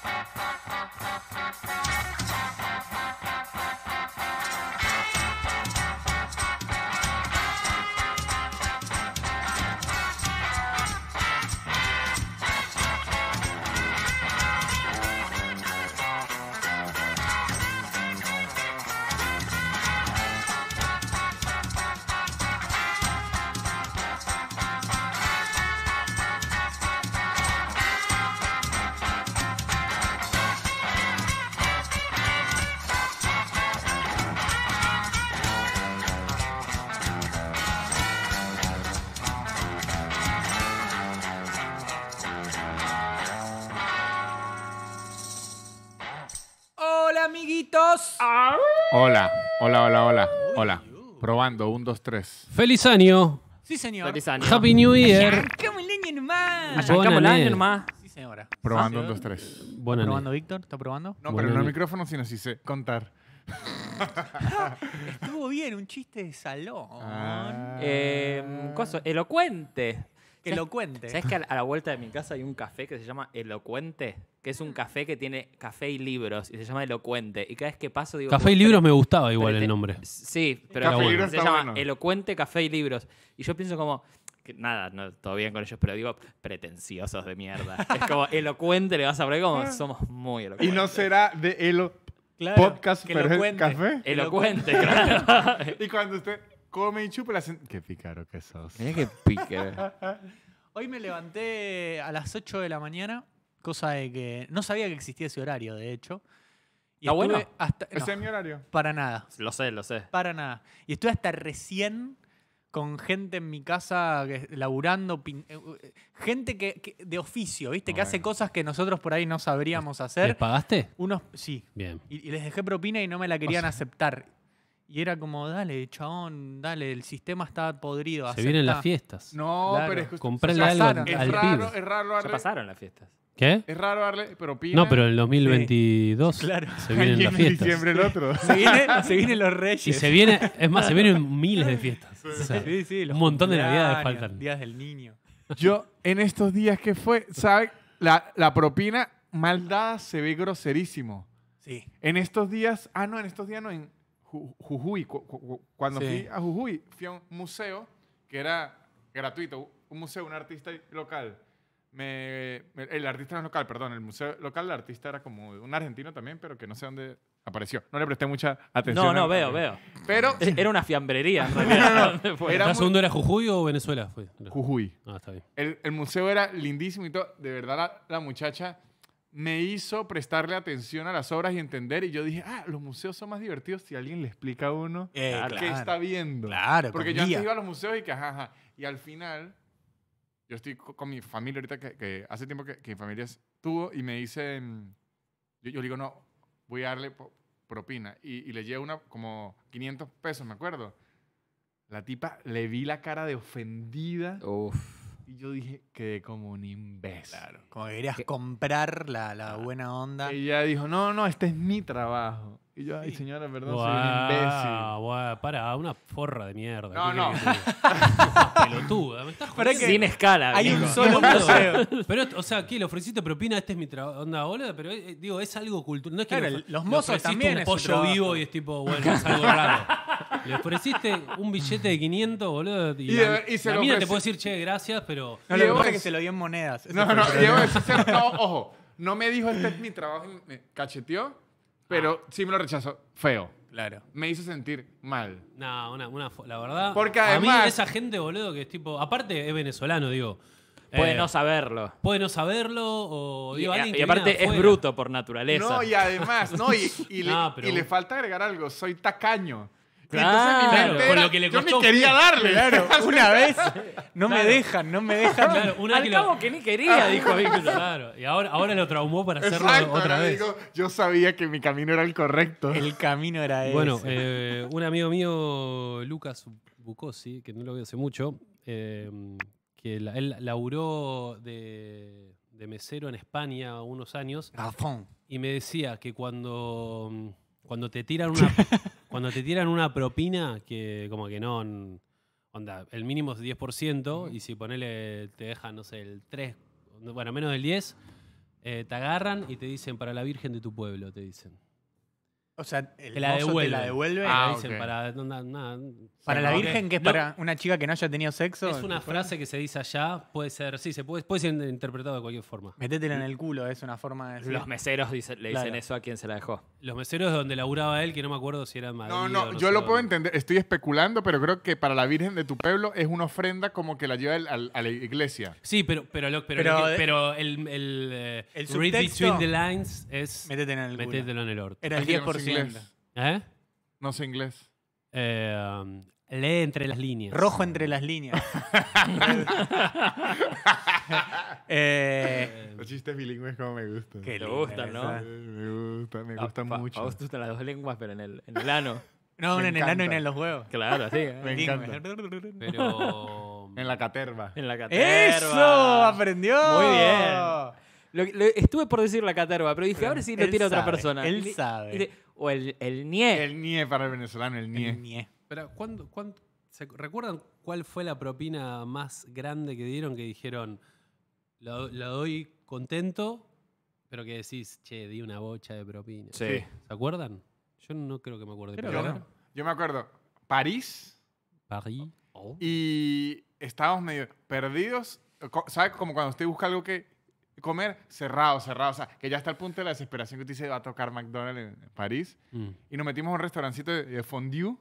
Ha ha ha ha! Hola, hola, hola. Hola. Probando, un, dos, tres. ¡Feliz año! Sí, señor. Feliz año. Happy New Year. Arrancamos el año nomás. el año nomás. Sí, señora. Probando, un, dos, tres. ¿Está ¿Probando, Víctor? ¿Está probando? No, pero no el micrófono, sino si se... contar. Estuvo bien, un chiste de salón. Ah. Em, Cosa, elocuente. Elocuente. ¿Sabes que a la vuelta de mi casa hay un café que se llama Elocuente? Que es un ah. café que tiene café y libros y se llama Elocuente. Y cada vez que paso digo. Café y libros me gustaba igual el nombre. Sí, pero café se llama Elocuente, Café y libros. Y yo pienso como. nada, no, todo bien con ellos, pero digo, pretenciosos de mierda. es como elocuente, le vas a poner como somos muy elocuentes. Y no será de elo. podcast, café. Elocuente, elocuente claro. y cuando usted. Come me chupa la Qué picaro que sos. qué pique. Hoy me levanté a las 8 de la mañana, cosa de que no sabía que existía ese horario, de hecho. Y ¿Está bueno? Hasta, ¿Ese es mi horario? Para nada. Lo sé, lo sé. Para nada. Y estuve hasta recién con gente en mi casa laburando, eh, eh, gente que, de oficio, ¿viste? Que hace cosas que nosotros por ahí no sabríamos hacer. ¿Les pagaste? Unos, sí. Bien. Y, les dejé propina y no me la querían aceptar. Y era como, dale, chabón, dale, el sistema está podrido. Se vienen las fiestas. No, pero es que Comprarle algo al, es Es raro darle. pasaron las fiestas. ¿Qué? Es raro darle, propina. No, pero en 2022 claro. se vienen las fiestas. diciembre el otro. se, vienen los reyes. Y se viene, es más, se vienen miles de fiestas. Sí, sí, un montón de navidades faltan. Días del niño. Yo, en estos días que fue, ¿sabes? La, la propina mal dada se ve groserísimo. Sí. En estos días, ah, no, en estos días no, en, Jujuy, cuando fui a Jujuy, fui a un museo que era gratuito, un museo, un artista local. Me, el artista no es local, perdón, el museo local, el artista era como un argentino también, pero que no sé dónde apareció. No le presté mucha atención. No, no, veo, veo. Pero... E-, era una fiambrería, ¿El Era segundo era Jujuy o Venezuela? Fue? Jujuy. Ah, el, museo era lindísimo y todo. De verdad, la muchacha me hizo prestarle atención a las obras y entender. Y yo dije, ah, los museos son más divertidos si alguien le explica a uno eh, qué está viendo. Claro, Porque yo antes iba a los museos y que, ajá, Y al final, yo estoy con mi familia ahorita, que, hace tiempo que, mi familia estuvo, y me dicen em, yo, digo, no, voy a darle propina. Y, y, le llevo una, como 500 pesos, me acuerdo. La tipa, le vi la cara de ofendida. Uf y yo dije, que como un imbécil. Como que querías comprar la, la ah. buena onda. Y Ella dijo, no, no, este es mi trabajo. Y yo, ay, señora, perdón, soy un imbécil. para, una forra de mierda. No, no. Pelotuda, me estás jodiendo. Sin escala. Hay un solo museo. Pero, o sea, ¿qué? Le ofreciste propina, este es mi trabajo. Onda, boludo, pero eh, digo, es algo cultural. No es que los mozos también es pollo vivo y es tipo, bueno, es algo raro. Le ofreciste un billete de 500, boludo. Y, y, te puede decir, che, gracias, pero. No, lo que que lo en monedas. No, no, no, ojo, no me dijo este es mi trabajo y me cacheteó, pero ah. sí me lo rechazó. Feo. Claro. Me hizo sentir mal. No, una, la verdad. Porque además, a mí esa gente, boludo, que es tipo. Aparte, es venezolano, digo. Puede eh, no saberlo. Puede no saberlo o y, aparte es bruto por naturaleza. No, y además, no, y, le, falta agregar algo, soy tacaño. Claro, Entonces, con lo que le costó. Yo quería darle. Claro, una vez no me dejan, no me dejan. Claro, una que ni quería, dijo Víctor. Claro, y ahora, lo traumó para hacerlo otra vez. yo sabía que mi camino era el correcto. El camino era ese. Bueno, eh, un amigo mío, Lucas Bucosi, que no lo veo hace mucho, eh, que él laburó de, mesero en España unos años y me decía que cuando cuando te tiran una, cuando te tiran una propina que como que no... Onda, el mínimo es 10% y si ponele, te dejan, no sé, el 3, bueno, menos del 10, eh, te agarran y te dicen para la Virgen de tu pueblo, te dicen. O sea, te la devuelve. devuelve. Ah, dicen para, para la Virgen, que es para una chica que no haya tenido sexo. Es una frase que se dice allá, puede ser, sí, se puede, puede ser interpretado de cualquier forma. Métetela en el culo, es una forma de Los meseros le dicen eso a quien se la dejó. Los meseros donde laburaba él, que no me acuerdo si era en No, no, yo lo puedo entender. Estoy especulando, pero creo que para la Virgen de tu pueblo es una ofrenda como que la lleva a la iglesia. Sí, pero, pero, pero, el, el, eh, read between the lines es Métetela en el culo. el orto. Era el 10%. ¿Eh? No sé inglés. Eh, um, Lee entre las líneas. Rojo entre las líneas. Eh, los chistes bilingües como me gustan. Que lo gustan, ¿no? Me gusta, me gusta mucho. A vos te gustan las dos lenguas, pero en el, en ano. No, en el ano y en los huevos. Claro, sí. Me ¿eh? encanta. Pero... En la caterva. En la caterva. ¡Eso! ¡Aprendió! Muy bien. estuve por decir la caterva, pero dije, ahora sí lo tiene otra persona. Él sabe. o el, el nie. El nie para el venezolano, el nie. El nie se ¿recuerdan cuál fue la propina más grande que dieron que dijeron, la, doy contento, pero que decís, che, di una bocha de propina? Sí. ¿Se acuerdan? Yo no creo que me acuerde. Pero, yo, me acuerdo, París. París. Oh. Y estábamos medio perdidos. ¿Sabes? Como cuando usted busca algo que comer cerrado, cerrado. O sea, que ya está el punto de la desesperación que usted dice, va a tocar McDonald's en París. Mm. Y nos metimos a un restaurancito de fondue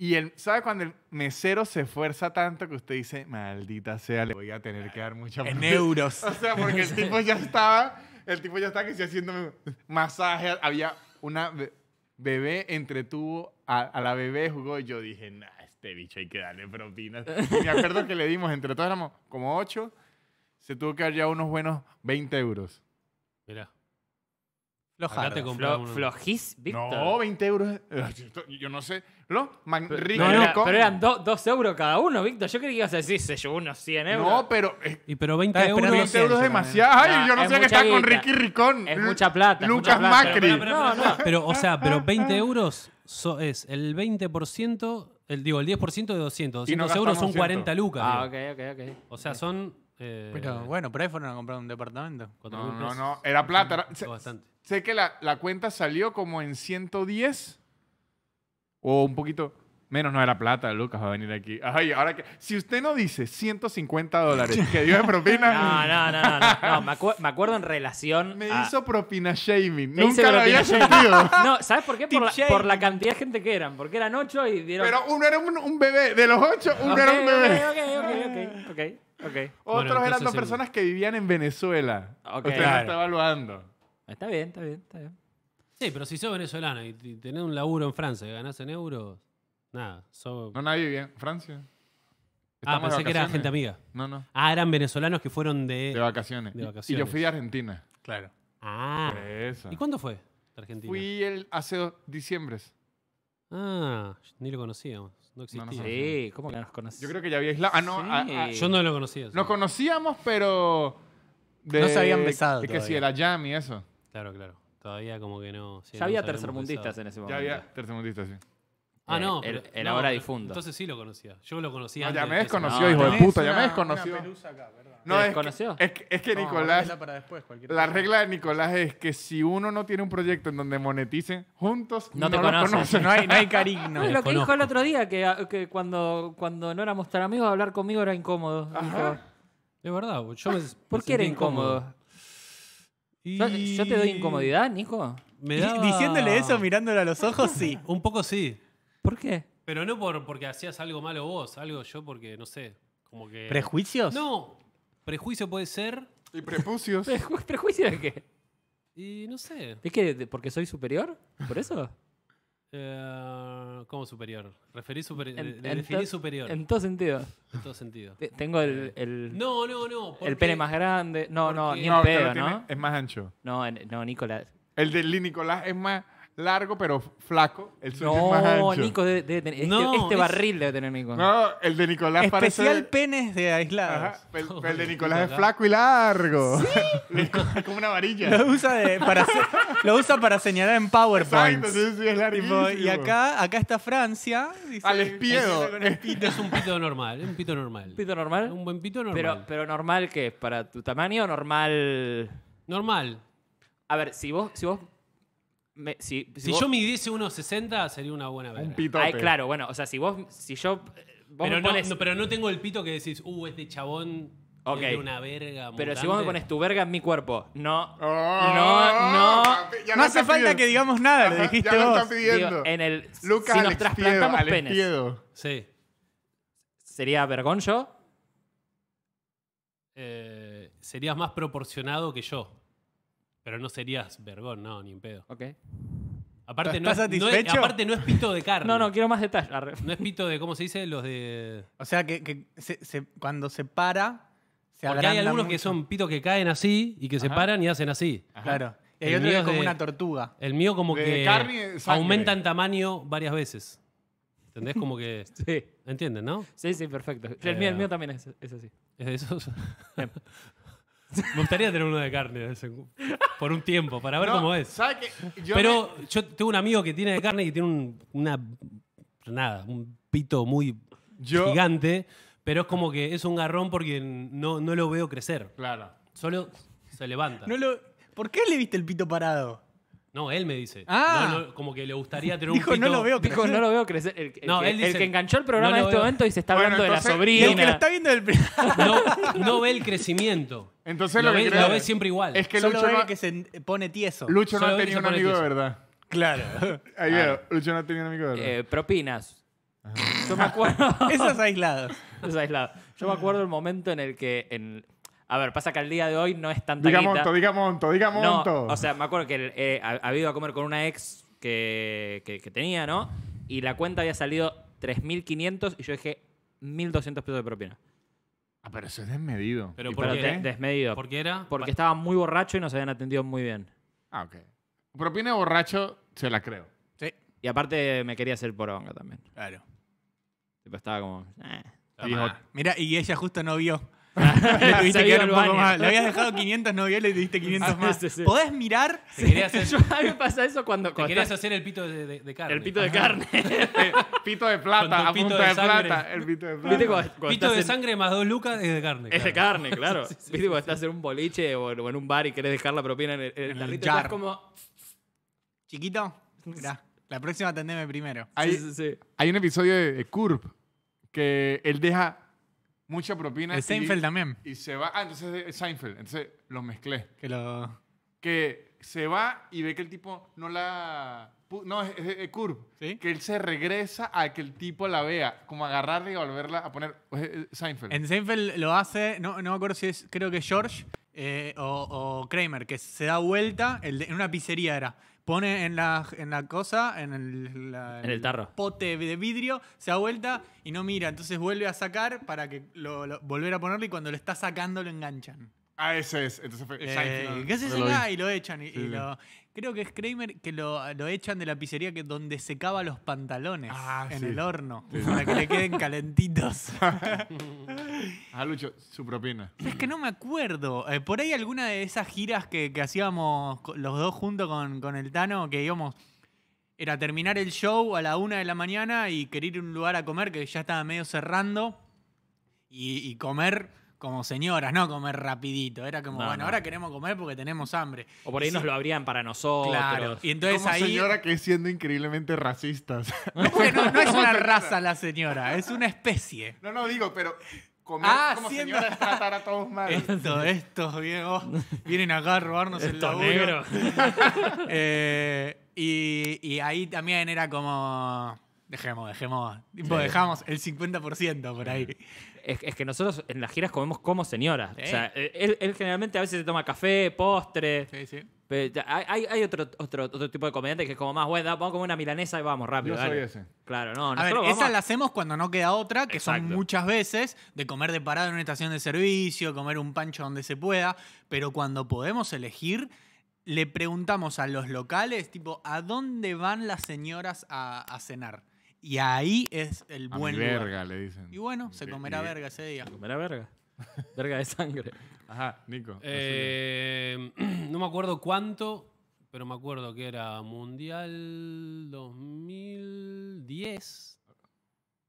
y el, ¿sabe cuando el mesero se esfuerza tanto que usted dice, maldita sea, le voy a tener que dar mucha En euros. O sea, porque el tipo ya estaba, el tipo ya estaba que se haciendo masaje. Había una bebé entretuvo a, la bebé, jugó y yo dije, nah, este bicho hay que darle propinas. Y me acuerdo que le dimos, entre todos éramos como ocho, se tuvo que dar ya unos buenos 20 euros. Mira. Flo, flojís, Víctor. No, 20 euros. Yo no sé los pero eran 2 euros cada uno, Víctor. Yo creí que ibas a decir, eh, se llevó unos 100 euros. No, pero. pero 20 euros. 20 euros, es demasiado. Ay, yo no sé qué está con Ricky Ricón. Es mucha plata. Lucas Macri. no, no. pero, o sea, pero 20 euros es el 20%, el, digo, el 10% de 200. 200 euros son 40 lucas. Ah, ok, ok, ok. O sea, son. Eh, pero bueno, por ahí fueron a comprar un departamento. No, no, no, era plata. sé, que la, la cuenta salió como en 110 o un poquito menos, no era plata, Lucas va a venir aquí. Ay, ahora que. Si usted no dice 150 dólares que dio de propina. no, no, no, no. Me, me, acuerdo en relación. Me hizo propina shaming. Nunca lo había sentido. no, ¿sabes por qué? Por la, cantidad de gente que eran. Porque eran ocho y dieron. Pero uno era un, bebé. De los ocho, uno era un bebé. Ok, ok, ok. okay. okay. Otros eran dos personas que vivían en Venezuela. Usted claro. está evaluando. Está bien, está bien, está bien. Sí, pero si sos venezolano y tenés un laburo en Francia y ganás en euros, nada, No, nadie vive en Francia. ah, pensé que era gente amiga. No, no. Ah, eran venezolanos que fueron de... De vacaciones. De Y- Y yo fui a Argentina. Claro. Ah. eso. ¿Y cuándo fue Argentina? Fui el hace dos diciembres. Ah, ni lo conocíamos. No existía. Sí, ¿cómo que no nos conocíamos? Yo creo que ya había aislado. Ah, no. Ah, ah. Yo no lo conocía. Nos conocíamos, pero. No se habían besado Es Que sí, era jam y eso. Claro, claro. Todavía como que no. ya había tercermundistas en ese momento. Ya había tercermundistas, sí. Ah, no. Eh, el, ahora difunto. Entonces sí lo conocía. Yo lo conocía. antes. ya me desconoció, hijo de puta. Ya me desconoció. Acá, no, es que, es, que Nicolás. la regla de Nicolás es que si uno no tiene un proyecto en donde monetice juntos, no, te lo No hay, no hay cariño. Es lo que dijo el otro día, que, que, cuando, cuando no éramos tan amigos, hablar conmigo era incómodo. Es de verdad, yo me, ¿Por qué era incómodo? ¿Yo, te doy incomodidad, Nico? Diciéndole eso, mirándole a los ojos, sí. Un poco sí. ¿Por qué? Pero no por, porque hacías algo malo vos, algo yo porque, no sé, como ¿Prejuicios? No, prejuicio puede ser... ¿Y prejuicios ¿Prejuicio de qué? Y no sé. ¿Es que porque soy superior? ¿Por eso? Eh, ¿Cómo superior? Referí superior. En todo sentido. En todo sentido. Tengo el. Eh, el no, no, no. el pene más grande. No, no, ni el no, ¿no? es más ancho. No, no, Nicolás. El de Nicolás es más largo pero flaco. El no, más ancho. Nico debe, tener, este, este barril debe tener Nico. No, el de Nicolás Especial parece... Especial penes de aislados. Ajá, el, de Nicolás es flaco y largo. ¿Sí? es como una varilla. Lo usa, para, lo usa para señalar en PowerPoint. sí, sí, es larguísimo. y acá, acá está Francia. Al espiedo. Es, un pito normal, es un pito normal. pito normal? Un buen pito normal. Pero, pero normal, ¿qué es? ¿Para tu tamaño normal...? Normal. A ver, si vos, si vos si, si yo midiese 1,60 sería una buena verga. Un pitote. claro, bueno, o sea, si vos, si yo, Pero no, pero no tengo el pito que decís, uh, este chabón es de una verga. pero si vos me pones tu verga en mi cuerpo, no, ah, no, no, No hace falta que digamos nada, le dijiste lo vos. en el, Lucas si nos trasplantamos pene. penes, Sí. sería yo? Eh, serías más proporcionado que yo. Pero no serías vergón, no, ni en pedo. Ok. Aparte no, es, aparte no es pito de carne. No, no, quiero más detalles. No es pito de, ¿cómo se dice? Los de... O sea, que, cuando se para, se Porque hay algunos que son pitos que caen así y que se paran y hacen así. Claro. Y hay el es como una tortuga. El mío como que carne, aumenta en tamaño varias veces. ¿Entendés? Como que... sí. ¿Entienden, no? Sí, sí, perfecto. El, eh, mío, el mío también es, así. ¿Es de esos? Me gustaría tener uno de carne por un tiempo, para ver cómo es. Pero yo tengo un amigo que tiene de carne y tiene un, una. Nada, un pito muy gigante. Pero es como que es un garrón porque no, no lo veo crecer. Claro. Solo se levanta. No ¿Por qué le viste el pito parado? No, él me dice. Ah. como que le gustaría tener un pito. no lo veo Dijo, no lo veo crecer. No, que, él dice- el que enganchó el programa en este momento y se está hablando de la la el que lo sobrina. está viendo No, ve el crecimiento. Entonces lo, ve, lo ve siempre igual. es que Lucho no, que se pone tieso. Lucho no ha tenido un amigo de verdad. Claro. Ahí ah. veo, Lucho no ha tenido un amigo de verdad. Eh, propinas. Yo me acuerdo. Esos aislados. Es aislado. Yo me acuerdo el momento en el que en- a ver, pasa que el día de hoy no es tanta diga monto, diga monto, diga monto. o sea, me acuerdo que eh, había ido a comer con una ex que, tenía, ¿no? Y la cuenta había salido 3.500 y yo dije 1.200 pesos de propina. Ah, pero eso es desmedido. ¿Pero por qué? desmedido. ¿Por qué era? Porque estaba muy borracho y no se habían atendido muy bien. Ah, ok. Propina borracho, se la creo. Sí. Y aparte me quería hacer poronga también. Claro. pues estaba como... Eh. Mira, y ella justo no vio. le que un poco más. Le habías dejado 500 novias y le diste 500 ah, más. ¿Podés mirar? a mí me pasa eso cuando. cuando querías hacer el pito de, carne. El pito de carne. pito de plata, a de, plata. El pito de plata. pito de sangre más dos lucas es de carne. Es de carne, claro. Viste cuando estás en un boliche o en un bar y querés dejar la propina en el, en Jar. como. Chiquito, La próxima atendeme primero. Hay, sí, sí, sí. hay un episodio de, de Curb que él deja mucha propina. el Seinfeld también. Y se va. Ah, entonces es Seinfeld. Entonces lo mezclé. Que lo. Que se va y ve que el tipo no la. No, es, es, Curb. Que él se regresa a que el tipo la vea, como agarrarla y volverla a poner. Pues, Seinfeld. En Seinfeld lo hace, no, no me acuerdo si es, creo que George eh, o, o, Kramer, que se da vuelta, el en una pizzería era pone en la, en la cosa, en el, tarro. pote de vidrio, se da vuelta y no mira. Entonces vuelve a sacar para que lo, volver a ponerle y cuando lo está sacando lo enganchan. Ah, ese es. Entonces eh, ¿Qué Y lo echan y, lo, Creo que es Kramer que lo, echan de la pizzería que, donde secaba los pantalones ah, en el horno para que le queden calentitos. ah, Lucho, su propina. Es que no me acuerdo. Eh, por ahí alguna de esas giras que, hacíamos los dos juntos con, el Tano, que íbamos era terminar el show a la una de la mañana y querer ir a un lugar a comer que ya estaba medio cerrando y comer como señoras, ¿no? Comer rapidito. Era como, bueno, ahora queremos comer porque tenemos hambre. O por ahí nos lo abrían para nosotros. Y entonces como ahí... señora que siendo increíblemente racistas. No, no, es una raza la señora, es una especie. No, no, digo, pero comer ah, como señora tratar a todos mal. Esto, estos viejos oh, vienen acá a robarnos el laburo. Eh, y, y ahí también era como... Dejemos, dejemos. Tipo, dejamos el 50% por ahí. Es, que nosotros en las giras comemos como señoras. O sea, eh, él, generalmente a veces se toma café, postre. Sí, sí. hay, otro, otro, tipo de comediante que es como más, buena. vamos a comer una milanesa y vamos rápido. Yo Claro, no. A ver, esa la hacemos cuando no queda otra, que son muchas veces, de comer de parada en una estación de servicio, comer un pancho donde se pueda, pero cuando podemos elegir, le preguntamos a los locales, tipo, ¿a dónde van las señoras a cenar? Y ahí es el buen verga, le dicen. Y bueno, se comerá verga ese día. Se Comerá verga. Verga de sangre. Ajá, Nico. Eh, no me acuerdo cuánto, pero me acuerdo que era Mundial 2010,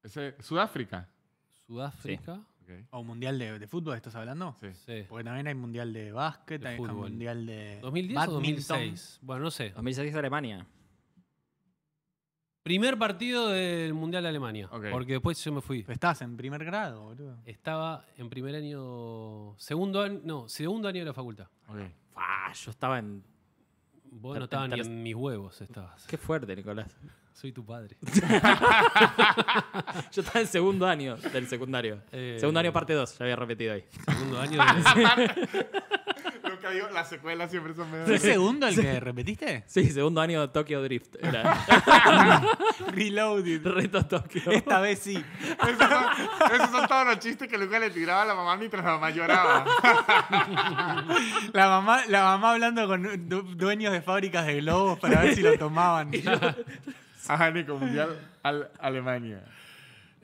Ese- Sudáfrica. Sudáfrica. O mundial de, fútbol, ¿estás hablando? Sí. Sí. Porque también hay mundial de básquet, hay fútbol. mundial de. ¿2010 o 2006? Bueno, no sé. 2006 Alemania. Primer partido del Mundial de Alemania. Porque después yo me fui. Estás en primer grado, boludo. Estaba en primer año. Segundo año. No, segundo año de la facultad. Ah, yo estaba en. Vos no estabas ni en mis huevos. Estabas. Qué fuerte, Nicolás. Soy tu padre. yo estaba en segundo año del secundario. Eh, segundo año parte 2, ya había repetido ahí. Segundo año secundario. nunca digo, las secuelas siempre son ¿Es segundo el que repetiste? Sí, segundo año de Tokyo Drift. Reloaded. Reto Tokyo. Esta vez sí. Esos son, todos los chistes que Lucas le tiraba a la mamá mientras la mamá lloraba. La mamá, la mamá hablando con dueños de fábricas de globos para ver si lo tomaban. Ajá, Nico, Mundial Alemania.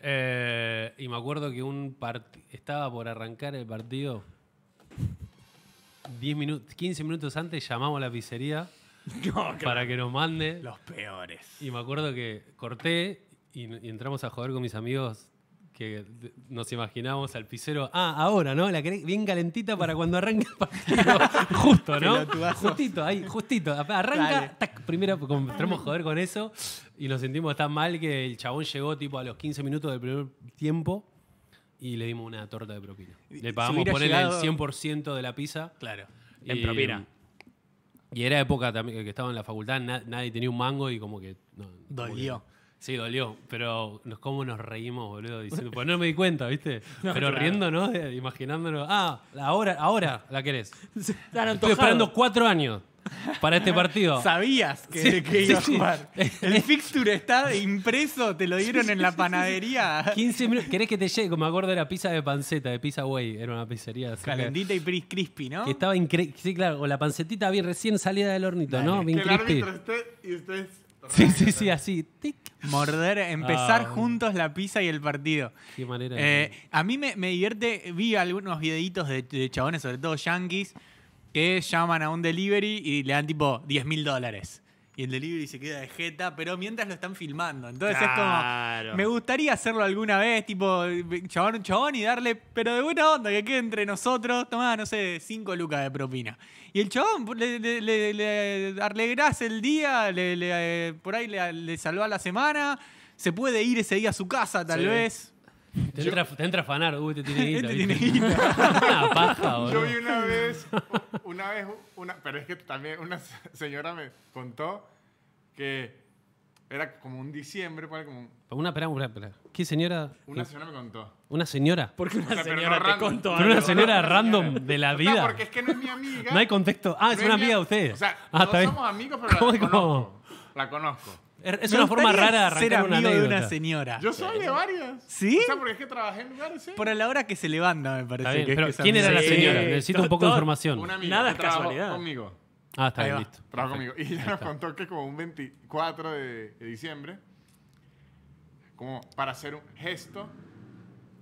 Eh, y me acuerdo que un estaba por arrancar el partido minutos, 15 minutos antes llamamos a la pizzería para que nos mande. Los peores. Y me acuerdo que corté y, entramos a joder con mis amigos que nos imaginábamos al pizzero. Ah, ahora, ¿no? La querés bien calentita para cuando arranque Justo, ¿no? Justito, ahí, justito. Arranca, tac, primero, pues, entramos a joder con eso y nos sentimos tan mal que el chabón llegó tipo a los 15 minutos del primer tiempo y le dimos una torta de propina. Le pagamos poner el 100% de la pizza. Claro, en propina. Y era época también que estaba en la facultad, nadie tenía un mango y como que... Dolió. Sí, dolió, pero cómo nos reímos, boludo, diciendo, pues no me di cuenta, ¿viste? pero riendo riéndonos, imaginándonos, ah, ahora, ahora la querés. Estoy esperando cuatro años para este partido. Sabías que, se a jugar. El fixture está impreso, te lo dieron en la panadería. 15 minutos. ¿Querés que te llegue? Como me acuerdo era pizza de panceta, de pizza way, era una pizzería. Calentita y crispy, ¿no? Que estaba increíble. Sí, claro, o la pancetita bien recién salida del hornito, ¿no? Bien que El árbitro y ustedes. Sí, sí, sí, así. Morder, empezar ah, juntos la pizza y el partido. Qué manera. Eh, a mí me, me, divierte, vi algunos videitos de, de chabones, sobre todo yankees, que llaman a un delivery y le dan tipo 10 mil dólares. Y el delivery se queda de jeta, pero mientras lo están filmando. Entonces es como, me gustaría hacerlo alguna vez, tipo, chabón, chabón y darle, pero de buena onda, que quede entre nosotros, tomá, no sé, cinco lucas de propina. Y el chabón le, le, le, el día, eh, por ahí le, a la semana, se puede ir ese día a su casa tal vez te, yo, entra, te entra, a afanar, uy, te tiene guita. te tiene guita. una paja, boludo. Yo vi una vez, una vez, una, pero es que también una señora me contó que era como un diciembre, para como un... Una, espera, espera, ¿Qué señora? Una señora me contó. ¿Una señora? Porque una señora no contó Pero una señora random de la vida. No, porque es que no es mi amiga. no hay contexto. Ah, es una amiga de usted. O sea, ah, no somos amigos, pero la, conozco, cómo? la conozco. Es una forma rara de arrancar ser una amigo de una señora. Yo soy de varias. ¿Sí? O sea, porque es que trabajé en lugares, sí. Por la hora que se levanta, me parece. es ¿quién era la señora? Necesito un poco de información. Nada es casualidad. conmigo. Ah, está bien, listo. Trabajó conmigo. Y ella nos contó que como un 24 de, diciembre, como para hacer un gesto,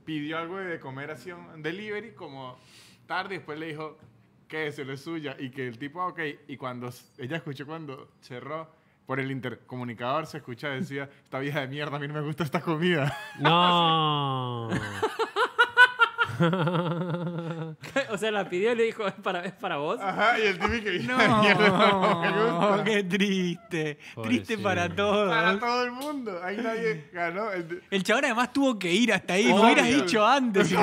pidió algo de comer así un delivery, como tarde, después le dijo que se lo es suya. Y que el tipo, ok. Y cuando ella escuchó cuando cerró, por el intercomunicador se escucha decía, esta vieja de mierda, a mí no me gusta esta comida. No. o sea, la pidió y le dijo, es para, es para vos. Ajá, y el que no, no, qué triste. Triste para todos. Para todo el mundo. Ahí nadie ganó. El, chabón además tuvo que ir hasta ahí. Lo hubieras dicho antes. es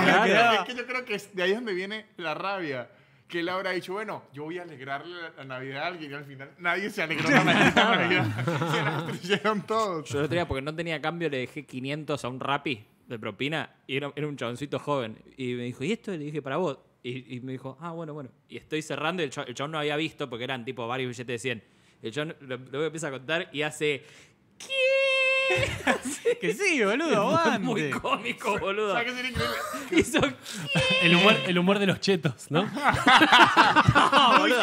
que yo creo que de ahí es donde viene la rabia que Laura ha dicho, bueno, yo voy a alegrarle la Navidad a alguien al final nadie se alegró la Navidad. se la todos. Yo lo otro porque no tenía cambio, le dejé 500 a un rapi de propina y era, un chaboncito joven. Y me dijo, ¿y esto? le dije, para vos. Y, me dijo, ah, bueno, bueno. Y estoy cerrando y el, chabón, no había visto porque eran tipo varios billetes de 100. El chabón lo, lo empieza a contar y hace, ¿qué? que sí, boludo, Es muy cómico, boludo. increíble? Hizo El humor, el humor de los chetos, ¿no? No, boludo.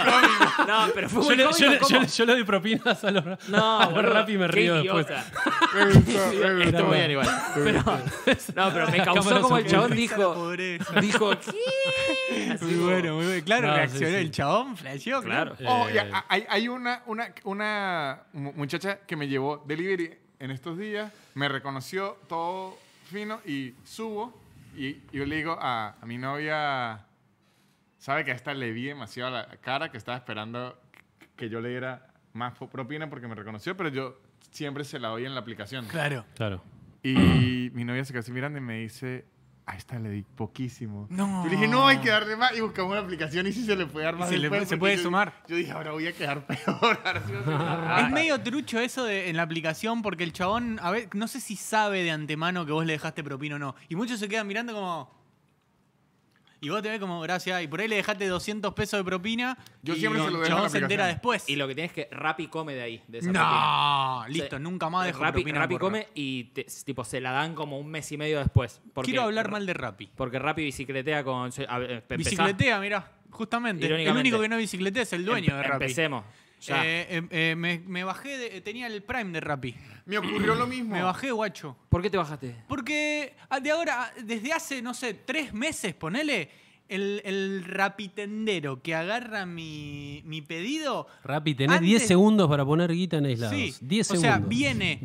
No, pero fue Yo, muy cómico. yo yo le- yo le doy propinas a los, no, a los rap y me qué río después. Esto muy bien igual. Pero, no, pero me causó como el chabón dijo. Dijo, Así Muy bueno, muy bueno. Claro, No, reaccionó sí. el chabón, flasheó. Claro. Oh, hay, eh. hay una, una, una muchacha que me llevó delivery en estos días, me reconoció todo fino y subo y, yo le digo a, mi novia, sabe que a esta le vi demasiado la cara, que estaba esperando que yo le diera más propina porque me reconoció, pero yo siempre se la doy en la aplicación. Claro. Claro. Y mi novia se quedó así mirando y me dice, a esta le di poquísimo. No. Yo le dije, no, hay que darle más. Y buscamos una aplicación y si se le puede dar más. Se, puede sumar. Yo dije, ahora voy a quedar peor. es medio trucho eso en la aplicación porque el chabón, a ver, no sé si sabe de antemano que vos le dejaste propina o no. Y muchos se quedan mirando como, y vos te ves como, gracias, y por ahí le dejaste 200 pesos de propina. Yo siempre se lo entera después. Y lo que tienes que Rappi come de ahí. De esa no, listo, nunca más dejo propina. Rappi come y tipo, se la dan como un mes y medio después. Quiero hablar mal de Rappi. Porque Rappi bicicletea con. bicicletea, mirá, justamente. El único que no bicicletea es el dueño de Rappi. Empecemos. Eh, em, eh, me, bajé, eh, tenía el Prime de Rappi. Me ocurrió lo mismo. Me bajé, guacho. ¿Por qué te bajaste? Porque ah, de ahora, ah, desde hace, no sé, tres meses, ponele, el, el rapitendero que agarra mi, pedido. Rappi, tenés 10 segundos para poner guita en aislados. Sí, 10 segundos. O sea, viene.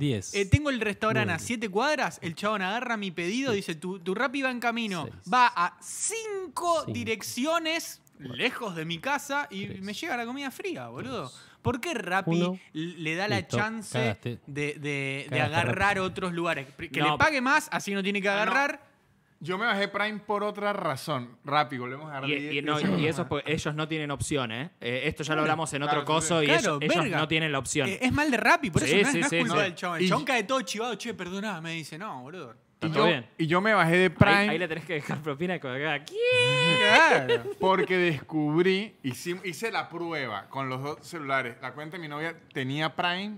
tengo el restaurante a 7 cuadras, el chabón agarra mi pedido, dice: tu, tu Rappi va en camino. Va a 5 direcciones lejos de mi casa y me llega la comida fría, boludo. ¿Por qué Rappi le da la chance de, agarrar otros lugares? Que le pague más, así no tiene que ah, agarrar. Yo me bajé Prime por otra razón. Rappi, volvemos a Y, y, y eso porque ellos no tienen opción, ¿eh? eh esto ya lo hablamos en otro coso y ellos, no tienen la opción. Eh, es mal de Rappi, por eso no, es culpa del chabón. El chabón cae todo chivado, che, perdoná, me dice, no, boludo. Y yo, me bajé de Prime. Ahí, le tenés que dejar propina porque descubrí, hice, hice, la prueba con los dos celulares. La cuenta de mi novia tenía Prime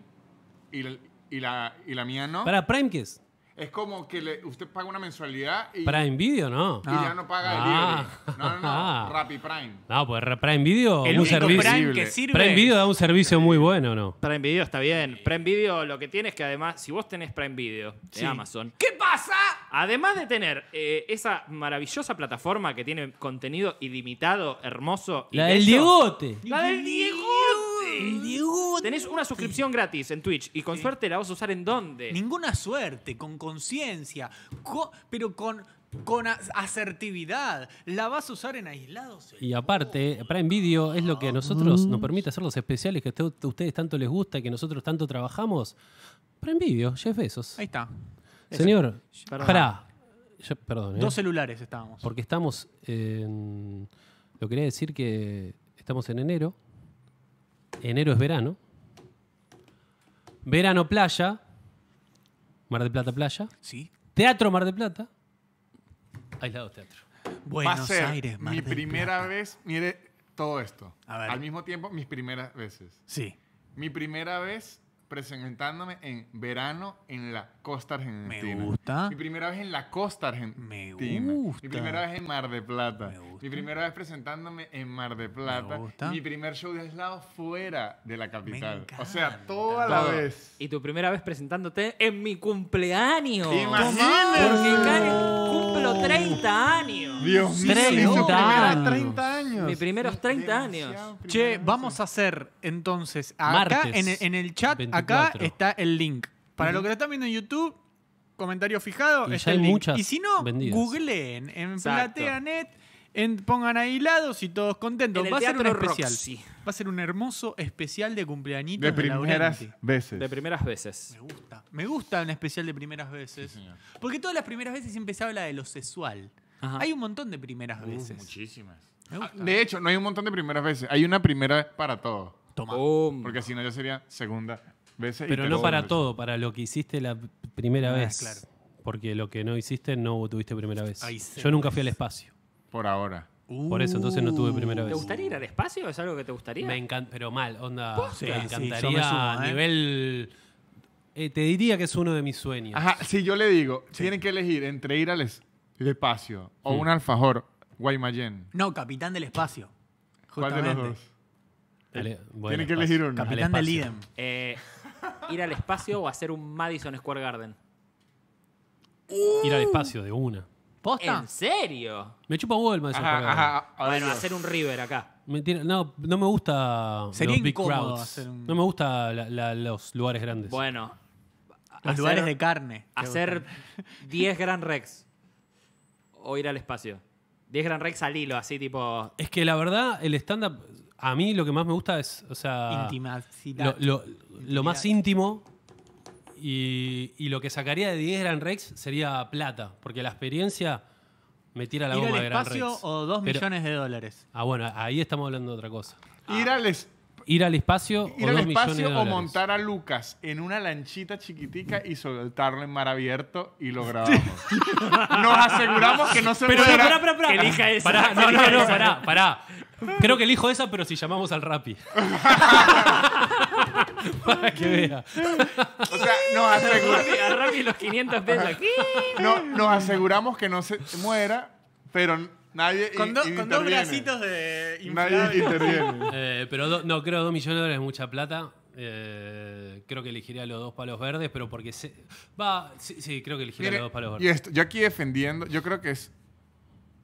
y, la, y la mía no. ¿Para Prime qué es? Es como que le, usted paga una mensualidad y. Prime Video, ¿no. Y ya no paga el ah. No, no, no. Ah. Rappi Prime. No, pues Prime Video. es un servicio. Prime sirve. Video da un servicio muy bueno, ¿no? Prime Video está bien. Prime Video lo que tiene es que además, si vos tenés Prime Video de Amazon. ¿Qué pasa? Además de tener eh, esa maravillosa plataforma que tiene contenido ilimitado, hermoso. La del Diegote. La del Diegote. Tenés una suscripción gratis en Twitch y con suerte la vas a usar en dónde. Ninguna suerte, con conciencia, pero con, con asertividad. La vas a usar en aislados. Y aparte, Prime Video es lo que a ah. nosotros nos mm. permite hacer los especiales que a ustedes tanto les gusta y que nosotros tanto trabajamos. Prime Video, Jeff Bezos. Ahí está. Señor, para ¿eh? Dos celulares estábamos. porque estamos en... Lo quería decir que estamos en enero enero es verano. Verano playa. Mar de Plata playa. Sí. Teatro Mar de Plata. Aislado teatro. Buenos Aires, mi primera vez, mire todo esto. Al mismo tiempo, mis primeras veces. Sí. Mi primera vez presentándome en verano en la costa argentina. Me gusta. Mi primera vez en la costa argentina. Me gusta. Mi primera vez en Mar de Plata. Me gusta. Mi primera vez presentándome en Mar de Plata. Me gusta. Mi primer show de aislado fuera de la capital. o sea, toda la vez. Y tu primera vez presentándote en mi cumpleaños. Imagínate. Porque cumplo 30 años. Dios mío. 30 30 años. Mis primeros 30 años. Che, vamos a hacer entonces. Acá en el, chat, acá está el link. Para los que lo están viendo en YouTube, comentario fijado, Y el link. Y si no, googleen en PlateaNet, pongan ahí lados y todos contentos. Va a ser un especial. Va a ser un hermoso especial de cumpleañitos de primeras veces. De primeras veces. Me gusta. Me gusta un especial de primeras veces. Porque todas las primeras veces siempre se habla de lo sexual. Hay un montón de primeras uh, veces. Muchísimas. Ah, de hecho, no hay un montón de primeras veces. Hay una primera para todo. Porque si no, ya sería segunda vez. Pero no para todo, para lo que hiciste la primera ah, vez. Porque lo que no hiciste no tuviste primera vez. Yo nunca fui al espacio. Por ahora. Por eso, entonces no tuve primera uh. vez. ¿Te gustaría ir al espacio? ¿Es algo que te gustaría? Me encanta, pero mal, onda. me encantaría a ¿eh? nivel. Eh, te diría que es uno de mis sueños. Ajá, si yo le digo, tienen que elegir entre ir al espacio o un alfajor Guaymallén. No, Capitán del Espacio. ¿Cuál de los dos? E- que elegir uno. Capitán del IDEM. Eh, ir al espacio o hacer un Madison Square Garden. Ir al espacio de una. ¿En serio? Me chupa huevo el Madison Square Garden. Bueno, hacer un River acá. no, no me gusta Sería los big incómodo crowds. No me gusta los lugares grandes. Bueno, Los lugares de carne. Hacer 10 Grand Rex o ir al espacio. 10 Grand Rex al hilo, así tipo. Es que la verdad, el stand-up, a mí lo que más me gusta es, o sea. Lo, más íntimo. Y, lo que sacaría de 10 Grand Rex sería plata, porque la experiencia me tira la goma de Grand espacio o dos millones de dólares? Ah, bueno, ahí estamos hablando de otra cosa. irales Ir al ir al espacio ir o al espacio o montar a Lucas en una lanchita chiquitica y soltarlo en mar abierto y lo grabamos. Nos aseguramos que no se muera. Pero, pero, pero, elija esa. Pará, no, no, no, pará, pará. Creo que elijo esa, pero si llamamos al Rappi. Para que vea. O sea, nos aseguramos. A Rappi los 500 pesos. No, nos aseguramos que no se muera, pero con, dos bracitos de Nadie interviene. Eh, pero no, creo dos millones de dólares es mucha plata. Eh, creo que elegiría los dos palos verdes, pero porque se, va, sí, creo que elegiría los dos palos verdes. Y esto, yo aquí defendiendo, yo creo que es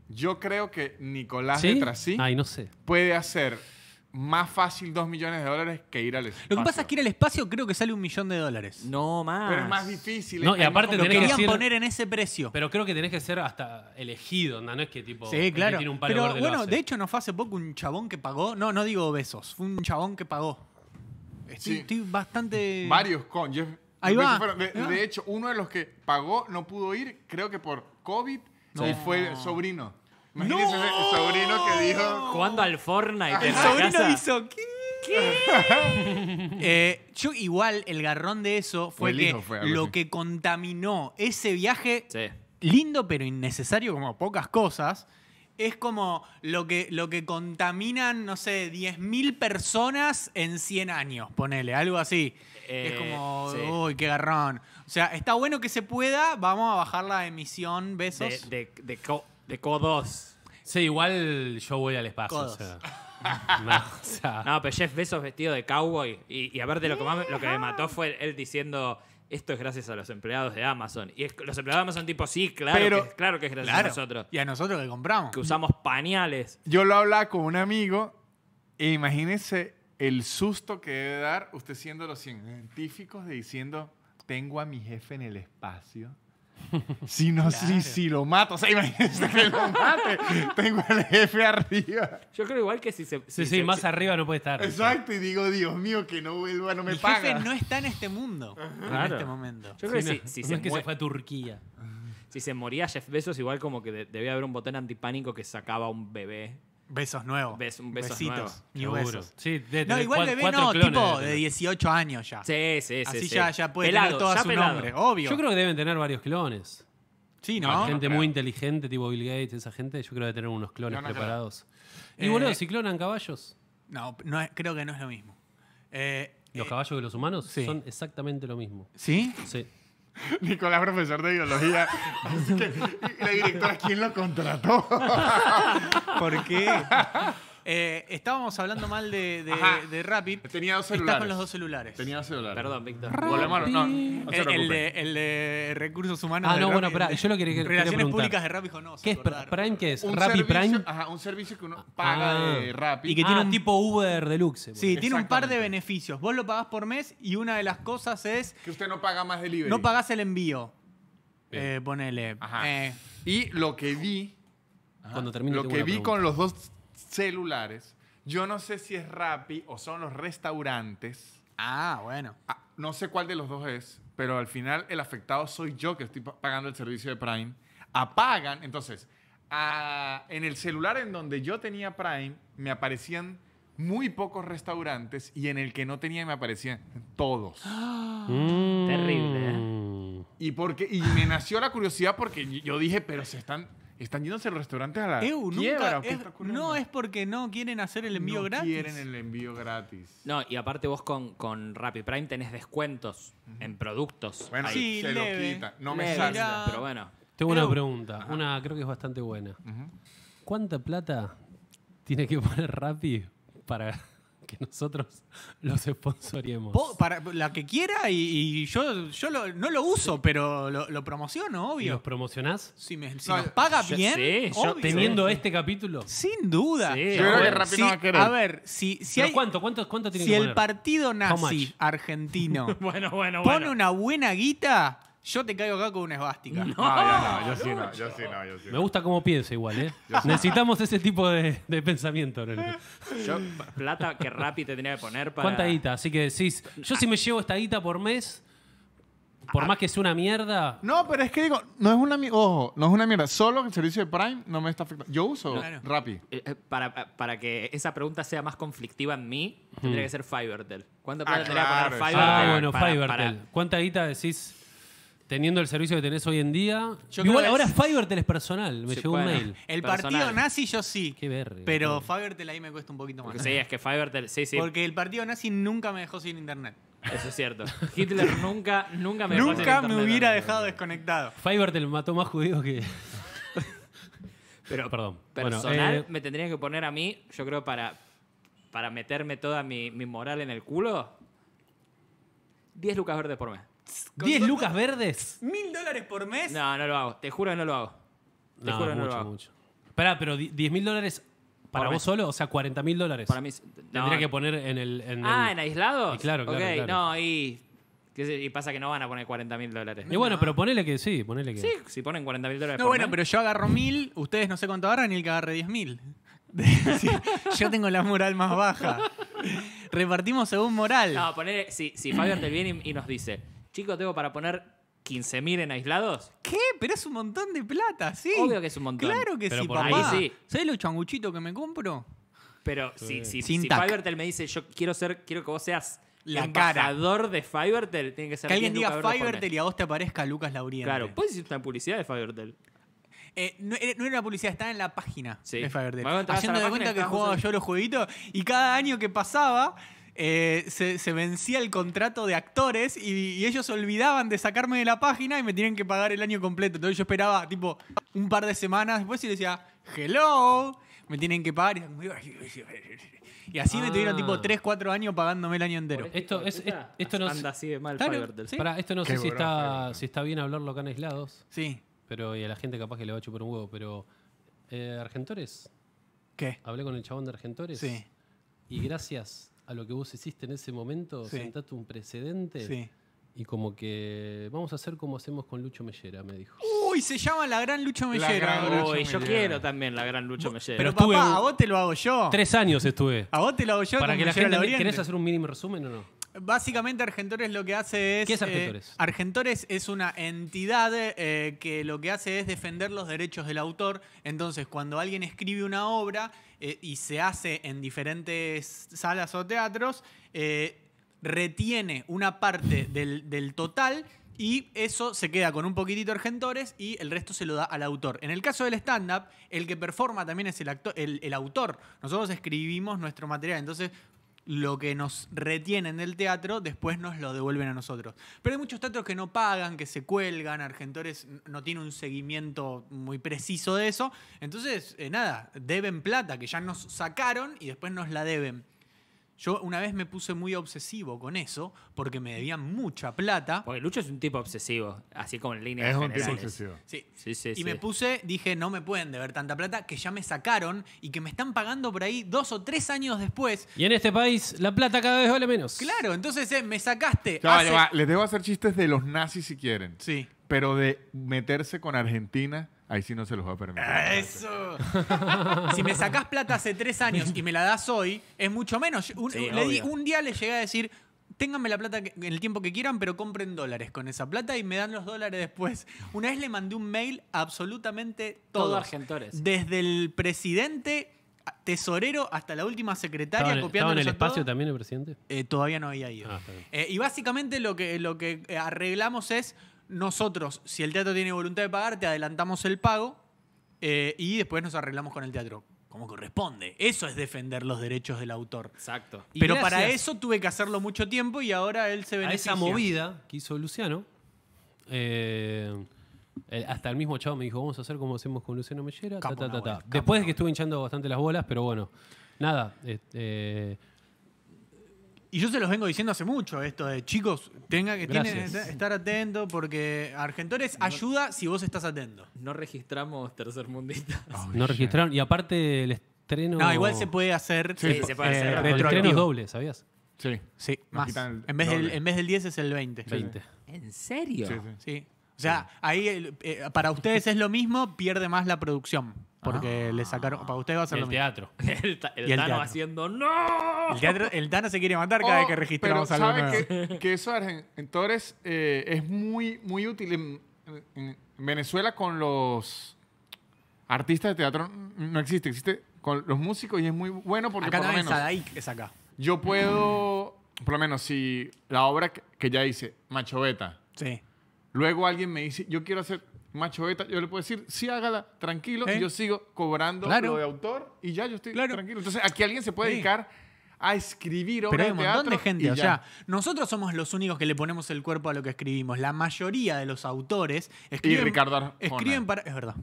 yo creo que Nicolás ¿Sí? de Trasí Ay, no sé. puede hacer más fácil dos millones de dólares que ir al espacio. Lo que pasa es que ir al espacio creo que sale un millón de dólares. No más. Pero es más difícil. No, y aparte lo que querían poner en ese precio. Pero creo que tenés que ser hasta elegido, ¿no? es que tipo. sí, claro. Pero bueno, de hecho no fue hace poco un chabón que pagó. No, no digo besos. Fue un chabón que pagó. Estoy, bastante. Varios con Jeff- Ahí va, De, hecho, uno de los que pagó no pudo ir, creo que por COVID, y fue sobrino el sobrino que dijo. Jugando al Fortnite. El sobrino hizo. ¿Qué? Eh, yo igual el garrón de eso fue que lo que contaminó ese viaje lindo pero innecesario como pocas cosas es como lo que, lo que contaminan, no sé, 10.000 personas en 100 años, ponele, algo así. es eh, como, uy, qué garrón. O sea, está bueno que se pueda, vamos a bajar la emisión, besos. De, de de codos. Sí, igual yo voy al espacio. No, pero Jeff Bezos vestido de cowboy. Y, y ver, lo que, lo que me mató fue él diciendo. Esto es gracias a los empleados de Amazon. Y los empleados de Amazon, tipo, sí, claro, que, claro que es gracias a nosotros. Y a nosotros que compramos. Que usamos pañales. Yo lo hablaba con un amigo e imagínese el susto que debe dar usted siendo los científicos de diciendo, tengo a mi jefe en el espacio. Si no, si, si lo mato, o sea, imagínense que lo mate. Tengo al jefe arriba. Yo creo igual que si se. Si más arriba no puede estar. Exacto, y digo, Dios mío, que no vuelva, no me paga. El jefe no está en este mundo en este momento. Yo creo que si, es que se fue a Turquía. Si se moría Jeff Bezos, igual como que debía haber un botón antipánico que sacaba un bebé Besos nuevos. Bes, besos Besitos. no, igual bebé no, tipo de, 18 años ya. Sí, sí, sí. Así ya, ya puede tener todo nombre, obvio. Yo creo que deben tener varios clones. Sí, ¿no? gente muy inteligente, tipo Bill Gates, esa gente, yo creo que deben tener unos clones preparados. y eh, bueno, si clonan caballos. No, no, creo que no es lo mismo. Eh, ¿Los eh, caballos de los humanos? Son exactamente lo mismo. ¿Sí? Sí. Nicolás, profesor de biología. y ¿quién lo contrató? ¿Por qué? Eh, estábamos hablando mal de, de, Rapid. Tenía dos celulares. con los dos celulares. Tenía dos celulares. Perdón, Víctor. Volvemos, no, eh, el, de, el, de, recursos humanos. Ah, no, bueno, pero Yo lo quería que Relaciones públicas de Rapid o no. ¿Qué es Prime? ¿Qué es? Un ¿Rapid Prime? Ajá, un servicio que uno paga ah. de Rapid. Y que tiene ah. un tipo Uber deluxe. Sí, tiene un par de beneficios. Vos lo pagás por mes y una de las cosas es. Que usted no paga más delivery. No pagás el envío. Eh, ponele. Ajá. Y lo que vi. Cuando termine, lo que vi con los dos celulares. Yo no sé si es Rappi o son los restaurantes. Ah, bueno. Ah, no sé cuál de los dos es, pero al final el afectado soy yo que estoy pagando el servicio de Prime. Apagan, entonces, ah, en el celular en donde yo tenía Prime, me aparecían muy pocos restaurantes y en el que no tenía me aparecían todos. Mm. Terrible. ¿eh? Y, porque, y me nació la curiosidad porque yo dije, pero se están están yéndose los restaurante a la No es porque no quieren hacer el envío no gratis. quieren el envío gratis. No, y aparte vos con, con Rappi Prime tenés descuentos en productos. Bueno, sí, se lo quita. No me salga. Pero bueno. Tengo una pregunta. Una creo que es bastante buena. ¿Cuánta plata tiene que poner Rappi para que nosotros los sponsoriemos. Para la que quiera y, yo, yo no lo uso, pero lo, promociono, obvio. ¿Y ¿Los promocionás? Si, me, nos paga bien, sí, teniendo este capítulo. Sin duda. Yo a, ver, si, a, ver, si, hay, ¿cuánto, el partido nazi argentino bueno, bueno. pone una buena guita yo te caigo acá con una esvástica. No, ah, no, yo sí no, yo sí no, Me gusta cómo piensa igual, ¿eh? Necesitamos ese tipo de, de pensamiento. Yo, plata que Rappi te tenía que poner para. ¿Cuánta guita? Así que decís, yo si me llevo esta guita por mes, por ah. más que sea una mierda. No, pero es que digo, no es una mierda. Ojo, no es una mierda. Solo el servicio de Prime no me está afectando. Yo uso Rappi. Eh, eh, para, para que esa pregunta sea más conflictiva en mí, tendría hmm. que ser Fivertel. ¿Cuánta ah, plata tendría que poner Fivertel? Ah, bueno, Fivertel. ¿Cuánta guita decís? teniendo el servicio que tenés hoy en día. Igual ahora es- Fivertel es personal, me llegó un mail. El partido nazi yo sí. Qué verde. Pero Fivertel ahí me cuesta un poquito más. sí, es que Fivertel... sí, sí, Porque el partido nazi nunca me dejó sin internet. eso es cierto. Hitler nunca, nunca me dejó sin nunca me hubiera dejado desconectado. Fivertel mató más judíos que. Pero Perdón. personal eh, me tendría que poner a mí, yo creo, para, para meterme toda mi, mi moral en el culo, 10 lucas verdes por mes. ¿10 lucas verdes? ¿Mil dólares por mes? No, no lo hago. Te juro que no lo hago. Te juro no lo mucho. pero 10 mil dólares para vos solo, o sea, 40 mil dólares. Para mí. Tendría que poner en el. ah, en aislado. claro, claro, Ok, no, y. y pasa que no van a poner 40 mil dólares. Y bueno, pero ponele que sí, ponele que. Sí, si ponen 40 mil dólares. No, bueno, pero yo agarro mil, ustedes no sé cuánto agarran y el que agarre diez mil. yo tengo la moral más baja. Repartimos según moral. No, ponele... Si, si Fabio te viene y nos dice. Chicos, tengo para poner 15.000 en aislados. ¿Qué? Pero es un montón de plata, sí. Obvio que es un montón. Claro que sí, papá. Ahí sí. ¿Sabés los changuchitos que me compro? Pero si, si, si Fivertel me dice, yo quiero ser, quiero que vos seas La embajador de Fivertel, tiene que ser Que alguien diga Fivertel y a vos te aparezca Lucas Lauriente. Claro, puedes hiciste una publicidad de Fivertel. Eh, eh, no, era- una publicidad, estaba en la página de Fivertel. Me de cuenta que jugaba yo los jueguitos y cada año que pasaba eh, se, vencía el contrato de actores y, ellos olvidaban de sacarme de la página y me tienen que pagar el año completo. Entonces yo esperaba tipo un par de semanas después y decía, hello, me tienen que pagar. Y así me tuvieron tipo 3, ah. 4 años pagándome el año entero. Esto, es, esto no Anda esto no sé si está, si está bien hablarlo acá en aislados. Sí. Pero, y a la gente capaz que le va a chupar un huevo, pero... Eh, ¿Argentores? ¿Qué? Hablé con el chabón de Argentores. Sí. Y gracias a lo que vos hiciste en ese momento, sentaste un precedente. Y como que vamos a hacer como hacemos con Lucho Mellera, me dijo. Uy, se llama la gran Lucho Mellera. Gran Uy, yo quiero también la gran Lucho Mellera. Pero, papá, a vos te lo hago yo. Tres años estuve. A vos te lo hago yo. Para que la gente, ¿querés hacer un mínimo resumen o no? Básicamente Argentores lo que hace es... ¿Qué es eh, Argentores? Argentores es una entidad eh, que lo que hace es defender los derechos del autor. Entonces, cuando alguien escribe una obra, eh, y se hace en diferentes salas o teatros, eh, retiene una parte del, total y eso se queda con un poquitito Argentores y el resto se lo da al autor. En el caso del stand-up, el que performa también es el, el, el, autor. Nosotros escribimos nuestro material. Entonces, lo que nos retienen del teatro, después nos lo devuelven a nosotros. Pero hay muchos teatros que no pagan, que se cuelgan, Argentores no tiene un seguimiento muy preciso de eso. Entonces, eh, nada, deben plata, que ya nos sacaron y después nos la deben. Yo una vez me puse muy obsesivo con eso porque me debían mucha plata. Porque Lucho es un tipo obsesivo, así como en línea. Es un tipo obsesivo. Sí. sí, sí y me puse, dije, no me pueden deber tanta plata que ya me sacaron y que me están pagando por ahí dos o tres años después. Y en este país la plata cada vez vale menos. Claro, entonces eh, me sacaste. le Les debo hacer chistes de los nazis si quieren. Sí. Pero de meterse con Argentina Ahí sí no se los va a permitir. ¡Eso! si me sacás plata hace tres años y me la das hoy, es mucho menos. Un, día le llegué a decir, ténganme la plata en el tiempo que quieran, pero compren dólares con esa plata y me dan los dólares después. Una vez le mandé un mail a absolutamente todos. Todo argentores. Desde el presidente, tesorero, hasta la última secretaria copiando. en el espacio también el presidente? Eh, todavía no había ido. Ah, eh, y básicamente lo que, lo que eh, arreglamos es nosotros, si el teatro tiene voluntad de pagar, te adelantamos el pago eh, y después nos arreglamos con el teatro. Como corresponde. Eso es defender los derechos del autor. Exacto. Pero para eso tuve que hacerlo mucho tiempo y ahora él se beneficia. A esa movida que hizo Luciano, eh, eh, hasta el mismo chavo me dijo, vamos a hacer como hacemos con Luciano Mellera. Después de que estuve hinchando bastante las bolas, pero bueno, nada. Y yo se los vengo diciendo hace mucho esto de chicos, tenga que estar atento porque Argentores ayuda si vos estás atento. No registramos Tercer Oh, no registraron. Y aparte el estreno. No, igual se puede hacer. Sí, se puede eh, doble, ¿sabías? Sí. Sí, más. En vez, del, en vez, del, 10 es el 20. 20. ¿En serio? Sí. sí. O sea, ahí eh, para ustedes es lo mismo, pierde más la producción porque le sacaron. Para usted va a ser el teatro. el, el, Dano haciendo ¡No! El, Dano se quiere matar cada vez que oh, registramos pero algo. Que, que eso, entonces, eh, es muy, muy útil en, Venezuela con los artistas de teatro. No existe, existe con los músicos y es muy bueno porque por lo menos. es acá. Yo puedo, por lo menos, si la obra que ya hice, Machoveta. Sí. Luego alguien me dice, yo quiero hacer macho beta, yo le puedo decir, sí, hágala, tranquilo, y ¿Eh? yo sigo cobrando lo de autor y ya yo estoy tranquilo. Entonces, aquí alguien se puede dedicar a escribir obras Pero hay un montón de, gente. O nosotros somos los únicos que le ponemos el cuerpo a lo que escribimos. La mayoría de los autores escriben. Escriben para. Es verdad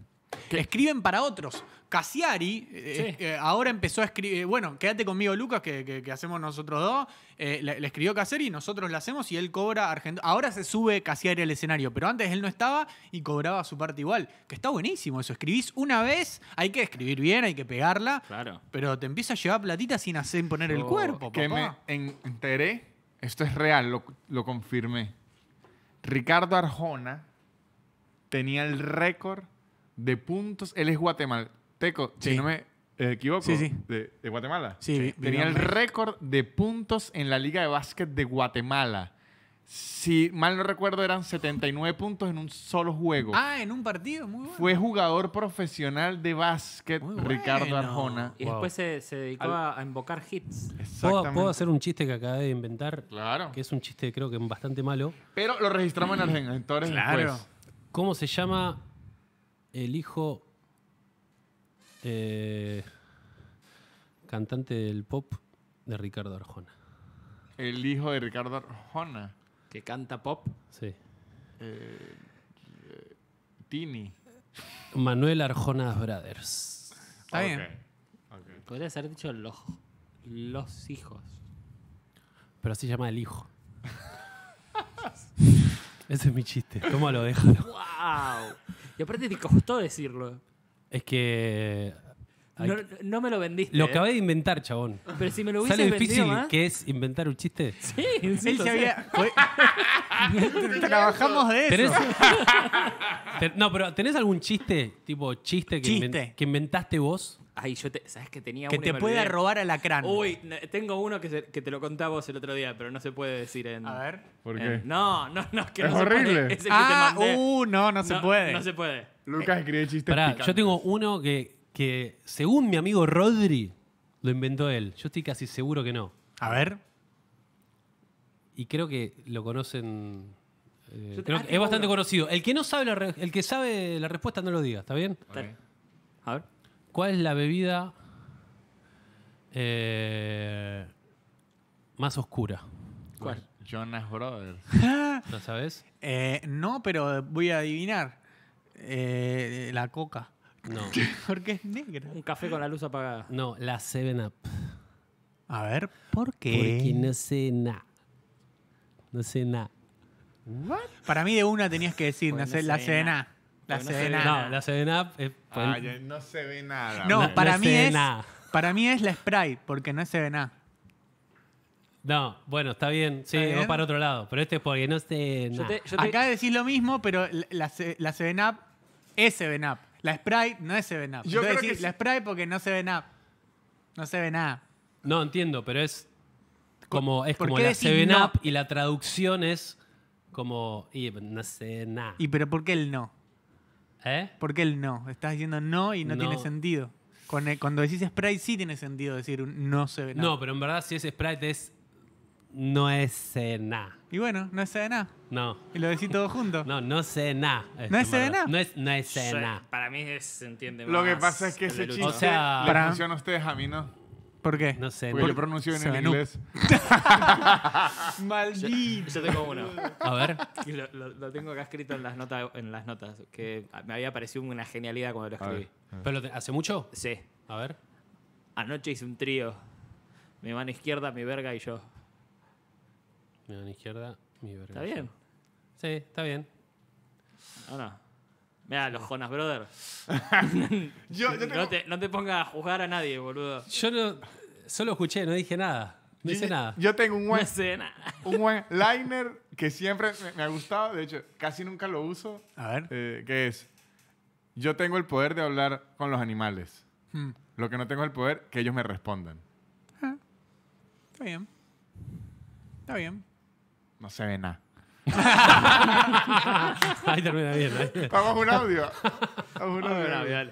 escriben para otros. Casiari eh, eh, eh, ahora empezó a escribir. bueno, quédate conmigo, Lucas, que, hacemos nosotros dos. le, escribió Casiari, nosotros la hacemos y él cobra Argentina. Ahora se sube Casiari al escenario, pero antes él no estaba y cobraba su parte igual. Que está buenísimo eso. Escribís una vez, hay que escribir bien, hay que pegarla. Claro. Pero te empieza a llevar platita sin hacer poner el cuerpo, Que me enteré, esto es real, lo, lo confirmé. Ricardo Arjona tenía el récord de puntos. Él es guatemalteco, si no me eh, equivoco. De, Guatemala. Tenía el récord de puntos en la Liga de Básquet de Guatemala. Si mal no recuerdo, eran 79 puntos en un solo juego. Ah, en un partido, muy bueno. Fue jugador profesional de básquet, Ricardo Arjona. Y después se, dedicaba a invocar hits. ¿Puedo, ¿Puedo, hacer un chiste que acabé de inventar. Claro. Que es un chiste, creo que bastante malo. Pero lo registramos en Argentina. entonces ¿Cómo se llama el hijo eh, cantante del pop de Ricardo Arjona. El hijo de Ricardo Arjona. ¿Que canta pop? Sí. Eh, eh, Tini. Manuel Arjona Brothers. Ah, Está bien. Podría ser dicho los, los hijos. Pero así se llama el hijo. Ese es mi chiste. ¿Cómo lo déjalo. ¡Wow! Y aparte te costó decirlo. Es que. No, me lo vendiste. Lo ¿eh? acabé de inventar, chabón. Pero si me lo hubiese ¿Sale difícil que es inventar un chiste? Sí, sí había. Trabajamos de eso. ¿Tenés... no, pero ¿tenés algún chiste, tipo chiste que inventaste vos? Ay, yo te, ¿sabes que tenía Que uno te puede robar a la Uy, tengo uno que, te lo contaba el otro día, pero no se puede decir en. A ver. ¿Por qué? no, no, no, que Es horrible. Ah, uh, no, no se puede. No se puede. Lucas escribe chistes Pará, yo tengo uno que, que, según mi amigo Rodri, lo inventó él. Yo estoy casi seguro que no. A ver. Y creo que lo conocen. Eh, ah, es bastante conocido. El que no sabe el que sabe la respuesta no lo diga, ¿está bien? A ver. ¿Cuál es la bebida eh, más oscura? ¿Cuál? Jonas Brothers. ¿Lo sabes? Eh, no, pero voy a adivinar. Eh, la coca. No. Porque es negra. Un café con la luz apagada. No, la 7-Up. A ver, ¿por qué? Porque no sé nada. No sé nada. Para mí de una tenías que decir, no sé, la cena. La no No, la 7-Up es... Ah, no se ve nada. No, para, mí es, para mí es la Sprite, porque no se ve nada No, bueno, está bien. Sí, ¿Está para otro lado. Pero este es porque no se Yo te, Acá decís lo mismo, pero la, la 7-Up es 7-Up. La Sprite no es 7-Up. Yo creo decís, que... la Sprite porque no se ve nada No se ve nada. No, entiendo, pero es como, es como la 7-Up y la traducción es como. Y no sé nada. ¿Y pero por qué el no? ¿Eh? Porque ¿Por qué el no? Estás diciendo no y no, tiene sentido. E, cuando decís Sprite sí tiene sentido decir no se ve nada. No, pero en verdad si es Sprite es no es escena nada. Y bueno, no es nada. No. Y lo decís todo junto. no, no sé nada. No es nada. No es, no nada. Para mí es, se entiende más. Lo que pasa es que ese chiste o sea, para... funciona a ustedes, a mí no. ¿Por qué? No sé. Porque el pronuncio en inglés. Maldito. Yo tengo uno. A ver. Lo, tengo acá escrito en las, notas, en las notas, que me había parecido una genialidad cuando lo escribí. Pero ¿Hace mucho? Sí. A ver. Anoche hice un trío. Mi mano izquierda, mi verga y yo. Mi mano izquierda, mi verga. ¿Está bien? Sí, está bien. ¿O no? Mira, los Jonas Brothers. no, te, no, pongas a juzgar a nadie, boludo. Yo solo escuché, no dije nada. No hice nada. Yo tengo un buen, un liner que siempre me, ha gustado. De hecho, casi nunca lo uso. A ver. Eh, que es, yo tengo el poder de hablar con los animales. Hmm. Lo que no tengo el poder que ellos me respondan. Ah, está bien. Está bien. No se ve nada. ahí termina bien. Vamos un audio. a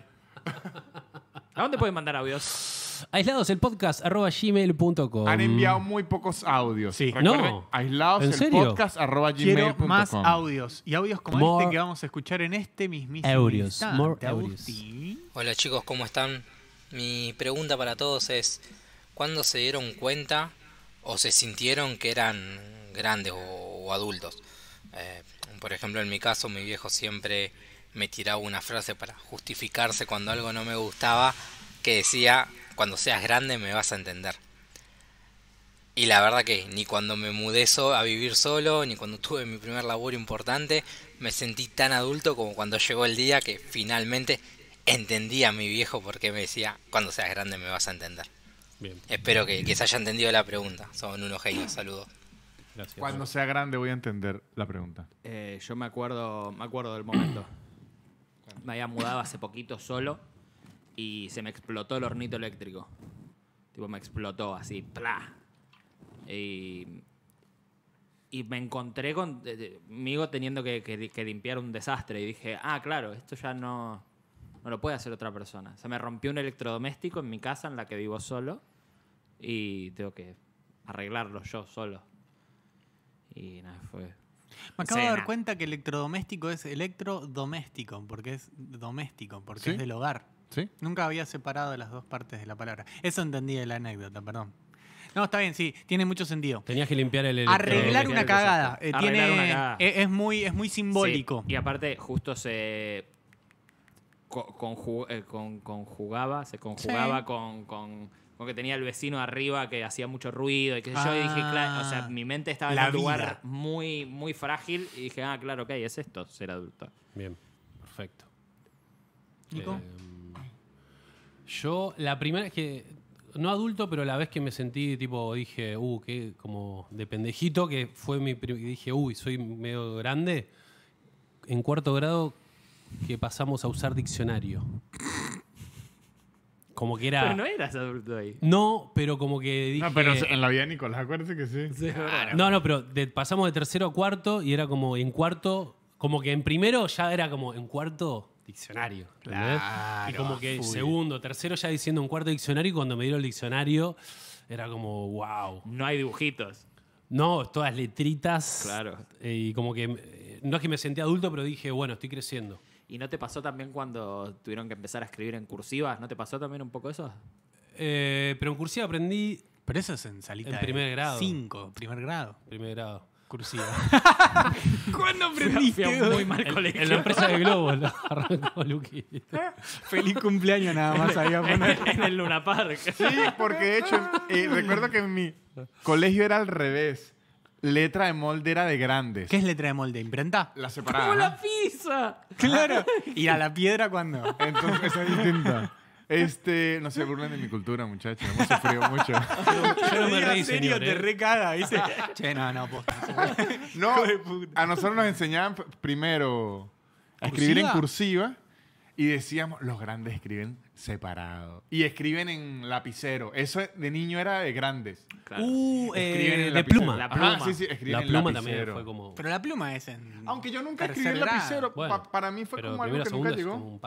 ¿A dónde pueden mandar audios? Aislados el podcast arroba gmail.com. Han enviado muy pocos audios. Sí. No. Aislados el más audios. Y audios como este que vamos a escuchar en este mismísimo audios. Hola chicos, ¿cómo están? Mi pregunta para todos es, ¿cuándo se dieron cuenta o se sintieron que eran grandes o adultos. Eh, por ejemplo, en mi caso, mi viejo siempre me tiraba una frase para justificarse cuando algo no me gustaba, que decía, cuando seas grande me vas a entender. Y la verdad que ni cuando me mudé a vivir solo, ni cuando tuve mi primer labor importante, me sentí tan adulto como cuando llegó el día que finalmente entendí a mi viejo por qué me decía, cuando seas grande me vas a entender. Espero que, se haya entendido la pregunta. Son unos genios. Saludos. Cuando sea grande voy a entender la pregunta. Eh, yo me acuerdo, me acuerdo del momento. me había mudado hace poquito solo y se me explotó el hornito eléctrico. Tipo, me explotó así, ¡plá! Y, me encontré conmigo teniendo que, que, limpiar un desastre. Y dije, ah, claro, esto ya no, no lo puede hacer otra persona. Se me rompió un electrodoméstico en mi casa en la que vivo solo y tengo que arreglarlo yo solo. Y nada, fue. Me acabo de dar cuenta que electrodoméstico es electrodoméstico, porque es doméstico, porque es del hogar. Nunca había separado las dos partes de la palabra. Eso entendí de la anécdota, perdón. No, está bien, sí, tiene mucho sentido. Tenías que limpiar el. Arreglar, una cagada. Eh, Arreglar una cagada. E, es, muy, es muy simbólico. Y aparte, justo se. Eh, conjugaba, se conjugaba con como que tenía el vecino arriba que hacía mucho ruido y yo. dije, claro, o sea, ah, mi mente estaba en un lugar muy, muy frágil. Y dije, ah, claro, ok, es esto, ser adulto. Bien, perfecto. ¿Nico? Eh, yo, la primera vez que. No adulto, pero la vez que me sentí, tipo, dije, uh, que como de pendejito, que fue mi. primer, Dije, uy, soy medio grande. En cuarto grado, que pasamos a usar diccionario como que era. Pero no eras adulto ahí. No, pero como que dije. No, pero en la vida Nicolás, acuérdate que sí. No, no, pero pasamos de tercero a cuarto y era como en cuarto. Como que en primero ya era como en cuarto diccionario. Claro, y como que en segundo, tercero ya diciendo un cuarto diccionario y cuando me dieron el diccionario era como, wow. No hay dibujitos. No, todas letritas. Claro. Y como que. Eh, no es que me sentí adulto, pero dije, bueno, estoy creciendo. ¿Y no te pasó también cuando tuvieron que empezar a escribir en cursivas? ¿No te pasó también un poco eso? Eh, pero en cursiva aprendí. Pero eso es en salita. En primer grado. Cinco, primer grado. Primer grado. Cursiva. ¿Cuándo aprendí Fui muy mal colegio. En, la empresa de Globo lo arrancó Luqui. Feliz cumpleaños nada más ahí en, el Luna Park. Sí, porque de hecho, eh, recuerdo que en mi colegio era al revés letra de molde era de grandes. ¿Qué es letra de molde? ¿Imprenta? La separada. ¡Como la pizza! Claro. ¿Y a la piedra cuando Entonces es distinta. Este, no se burlen de mi cultura, muchachos. Hemos sufrido mucho. Yo no me En serio, te recaga. Dice, che, no, no, posta. No, a nosotros nos enseñaban primero a escribir en cursiva y decíamos, los grandes escriben separado. Y escriben en lapicero. Eso de niño era de grandes. Uh, eh, de pluma. La pluma. sí, sí, escriben la pluma también fue como... Pero la pluma es en... Aunque yo nunca escribí en lapicero. para mí fue como algo que nunca llegó. un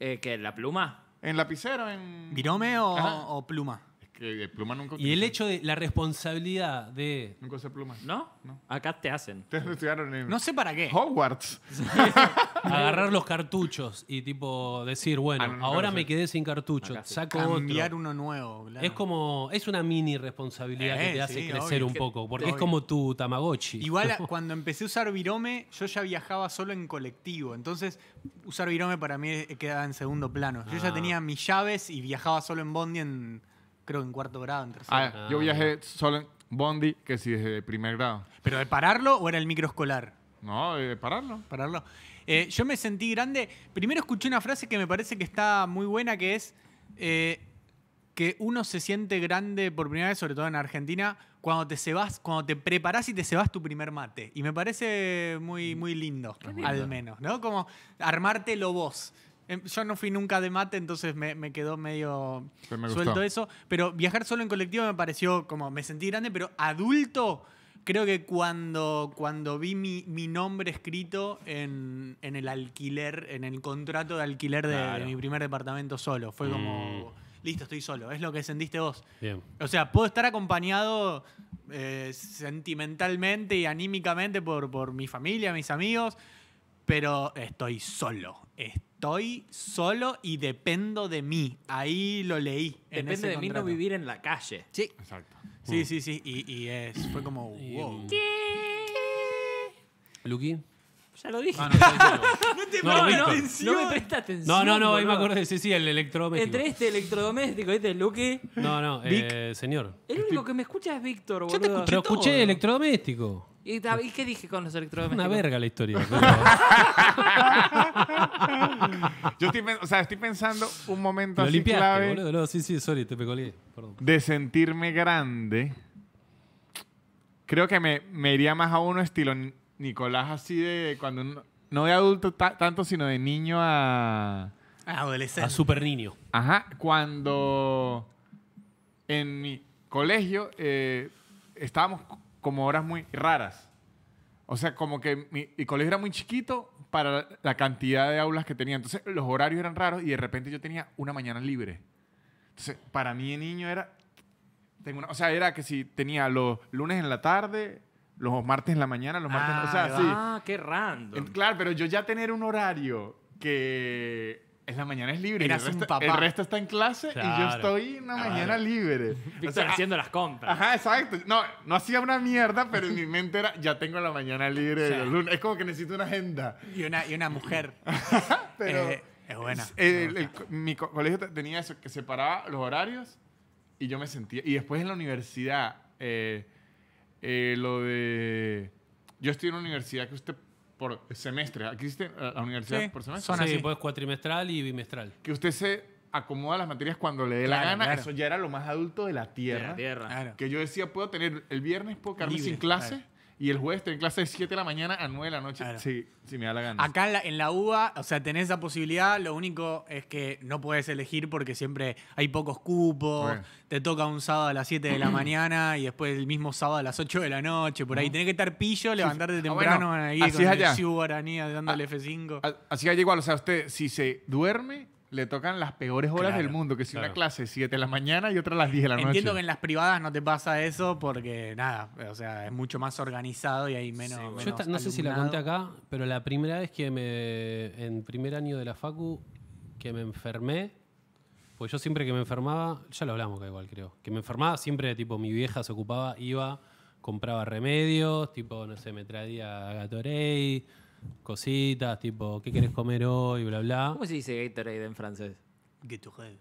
eh, ¿Que la pluma? En lapicero, en... ¿Virome o pluma? que Pluma nunca Y el hecho de la responsabilidad de... Nunca usé Pluma. ¿No? Acá te hacen. Te no estudiaron en No sé para qué. Hogwarts. agarrar los cartuchos y tipo decir, bueno, ah, ahora me quedé sin cartucho, Saco otro. Cambiar uno nuevo, Es como, es una mini responsabilidad eh, que te hace crecer un poco, porque es como tu Tamagotchi. Igual cuando empecé a usar virome, yo ya viajaba solo en colectivo. Entonces, usar virome para mí quedaba en segundo plano. Yo ya ah. tenía mis llaves y viajaba solo en Bondi en creo, en cuarto grado, en tercero. Ah, ah, yo viajé solo en Bondi, que sí, desde primer grado. ¿Pero de pararlo o era el microescolar? No, de pararlo. Pararlo. Eh, yo me sentí grande. Primero escuché una frase que me parece que está muy buena, que es eh, que uno se siente grande por primera vez, sobre todo en Argentina, cuando te preparas cuando te preparás y te cebas tu primer mate. Y me parece muy, muy lindo, al menos, ¿no? Como lo vos. Em, yo no fui nunca de mate, entonces me, quedó medio suelto eso. Pero viajar solo en colectivo me pareció como, me sentí grande, pero adulto, creo que cuando, cuando vi mi, nombre escrito en, el alquiler, en el contrato de alquiler de, mi primer departamento solo, fue mm. como... listo, estoy solo. Es lo que sentiste vos. O sea, puedo estar acompañado eh, sentimentalmente y anímicamente por, por mi familia, mis amigos, pero estoy solo estoy solo y dependo de mí. Ahí lo leí. Depende de mí no vivir en la calle. Sí. Exacto. Sí, mm. sí, sí. Y, y es, fue como, wow. ¿Qué? Ya lo dije. Ah, no, te no, atención. No me presta atención. No, no, no, ahí me acuerdo de sí, sí, el electrodoméstico. Entre este electrodoméstico, este Luki. No, no, eh, señor. El único que me escucha es Víctor, boludo. Yo te Pero escuché electrodoméstico. ¿Y, qué dije con los electrodomésticos? Una verga la historia. Yo estoy, pensando un momento boludo, sí, sí, sorry, te pecolé. de sentirme grande. Creo que me, iría más a uno estilo Nicolás así de cuando no de adulto tanto, sino de niño a... Ah, adolescente. A super niño. Ajá, cuando en mi colegio eh, estábamos como horas muy raras. O sea, como que mi, colegio era muy chiquito para la cantidad de aulas que tenía. Entonces, los horarios eran raros y de repente yo tenía una mañana libre. Entonces, para mí el niño era... Tengo o sea, era que si tenía los lunes en la tarde, los martes en la mañana, los martes... en, o sea, ah, sí. Ah, qué random. Claro, pero yo ya tener un horario que la mañana es libre. el, resto, está en clase y yo estoy en ah, mañana libre. Víctor ah, haciendo las compras. Ajá, exacto. No, no hacía una mierda, pero en mi mente era, ya tengo la mañana libre Es como que necesito una agenda. Y una, y una mujer. pero... Eh, es buena. Eh, mi colegio tenía eso, que separaba los horarios y yo me sentía... Y después en la universidad, eh, lo de... Yo estoy en una universidad que usted por semestre. ¿Aquí existe eh, la universidad por semestre? Son así, pues cuatrimestral y bimestral. Que usted se acomoda las materias cuando le dé la gana. Eso ya era lo más adulto de la tierra. tierra. Que yo decía, puedo tener el viernes, puedo quedarme sin clase. Y el jueves te en clase de 7 de la mañana a 9 de la noche. Sí, sí, me da la gana. Acá en la, en UBA, o sea, tenés esa posibilidad, lo único es que no puedes elegir porque siempre hay pocos cupos, te toca un sábado a las 7 de la mañana y después el mismo sábado a las 8 de la noche, por ahí. Tenés que estar pillo, levantarte ah, temprano, ahí con allá. dando el F5. Así que igual, o sea, usted si se duerme le tocan las peores horas del mundo, que si una clase 7 de la mañana y otra a las 10 de la noche. Entiendo que en las privadas no te pasa eso porque nada, o sea, es mucho más organizado y hay menos. yo no sé si la conté acá, pero la primera vez que me en primer año de la facu que me enfermé, pues yo siempre que me enfermaba, ya lo hablamos que igual creo, que me enfermaba siempre tipo mi vieja se ocupaba, iba compraba remedios, tipo, no sé, me traía Gatorade, cositas, tipo, ¿qué querés comer hoy? Bla, bla. ¿Cómo se dice Gatorade en francés? Gatorade.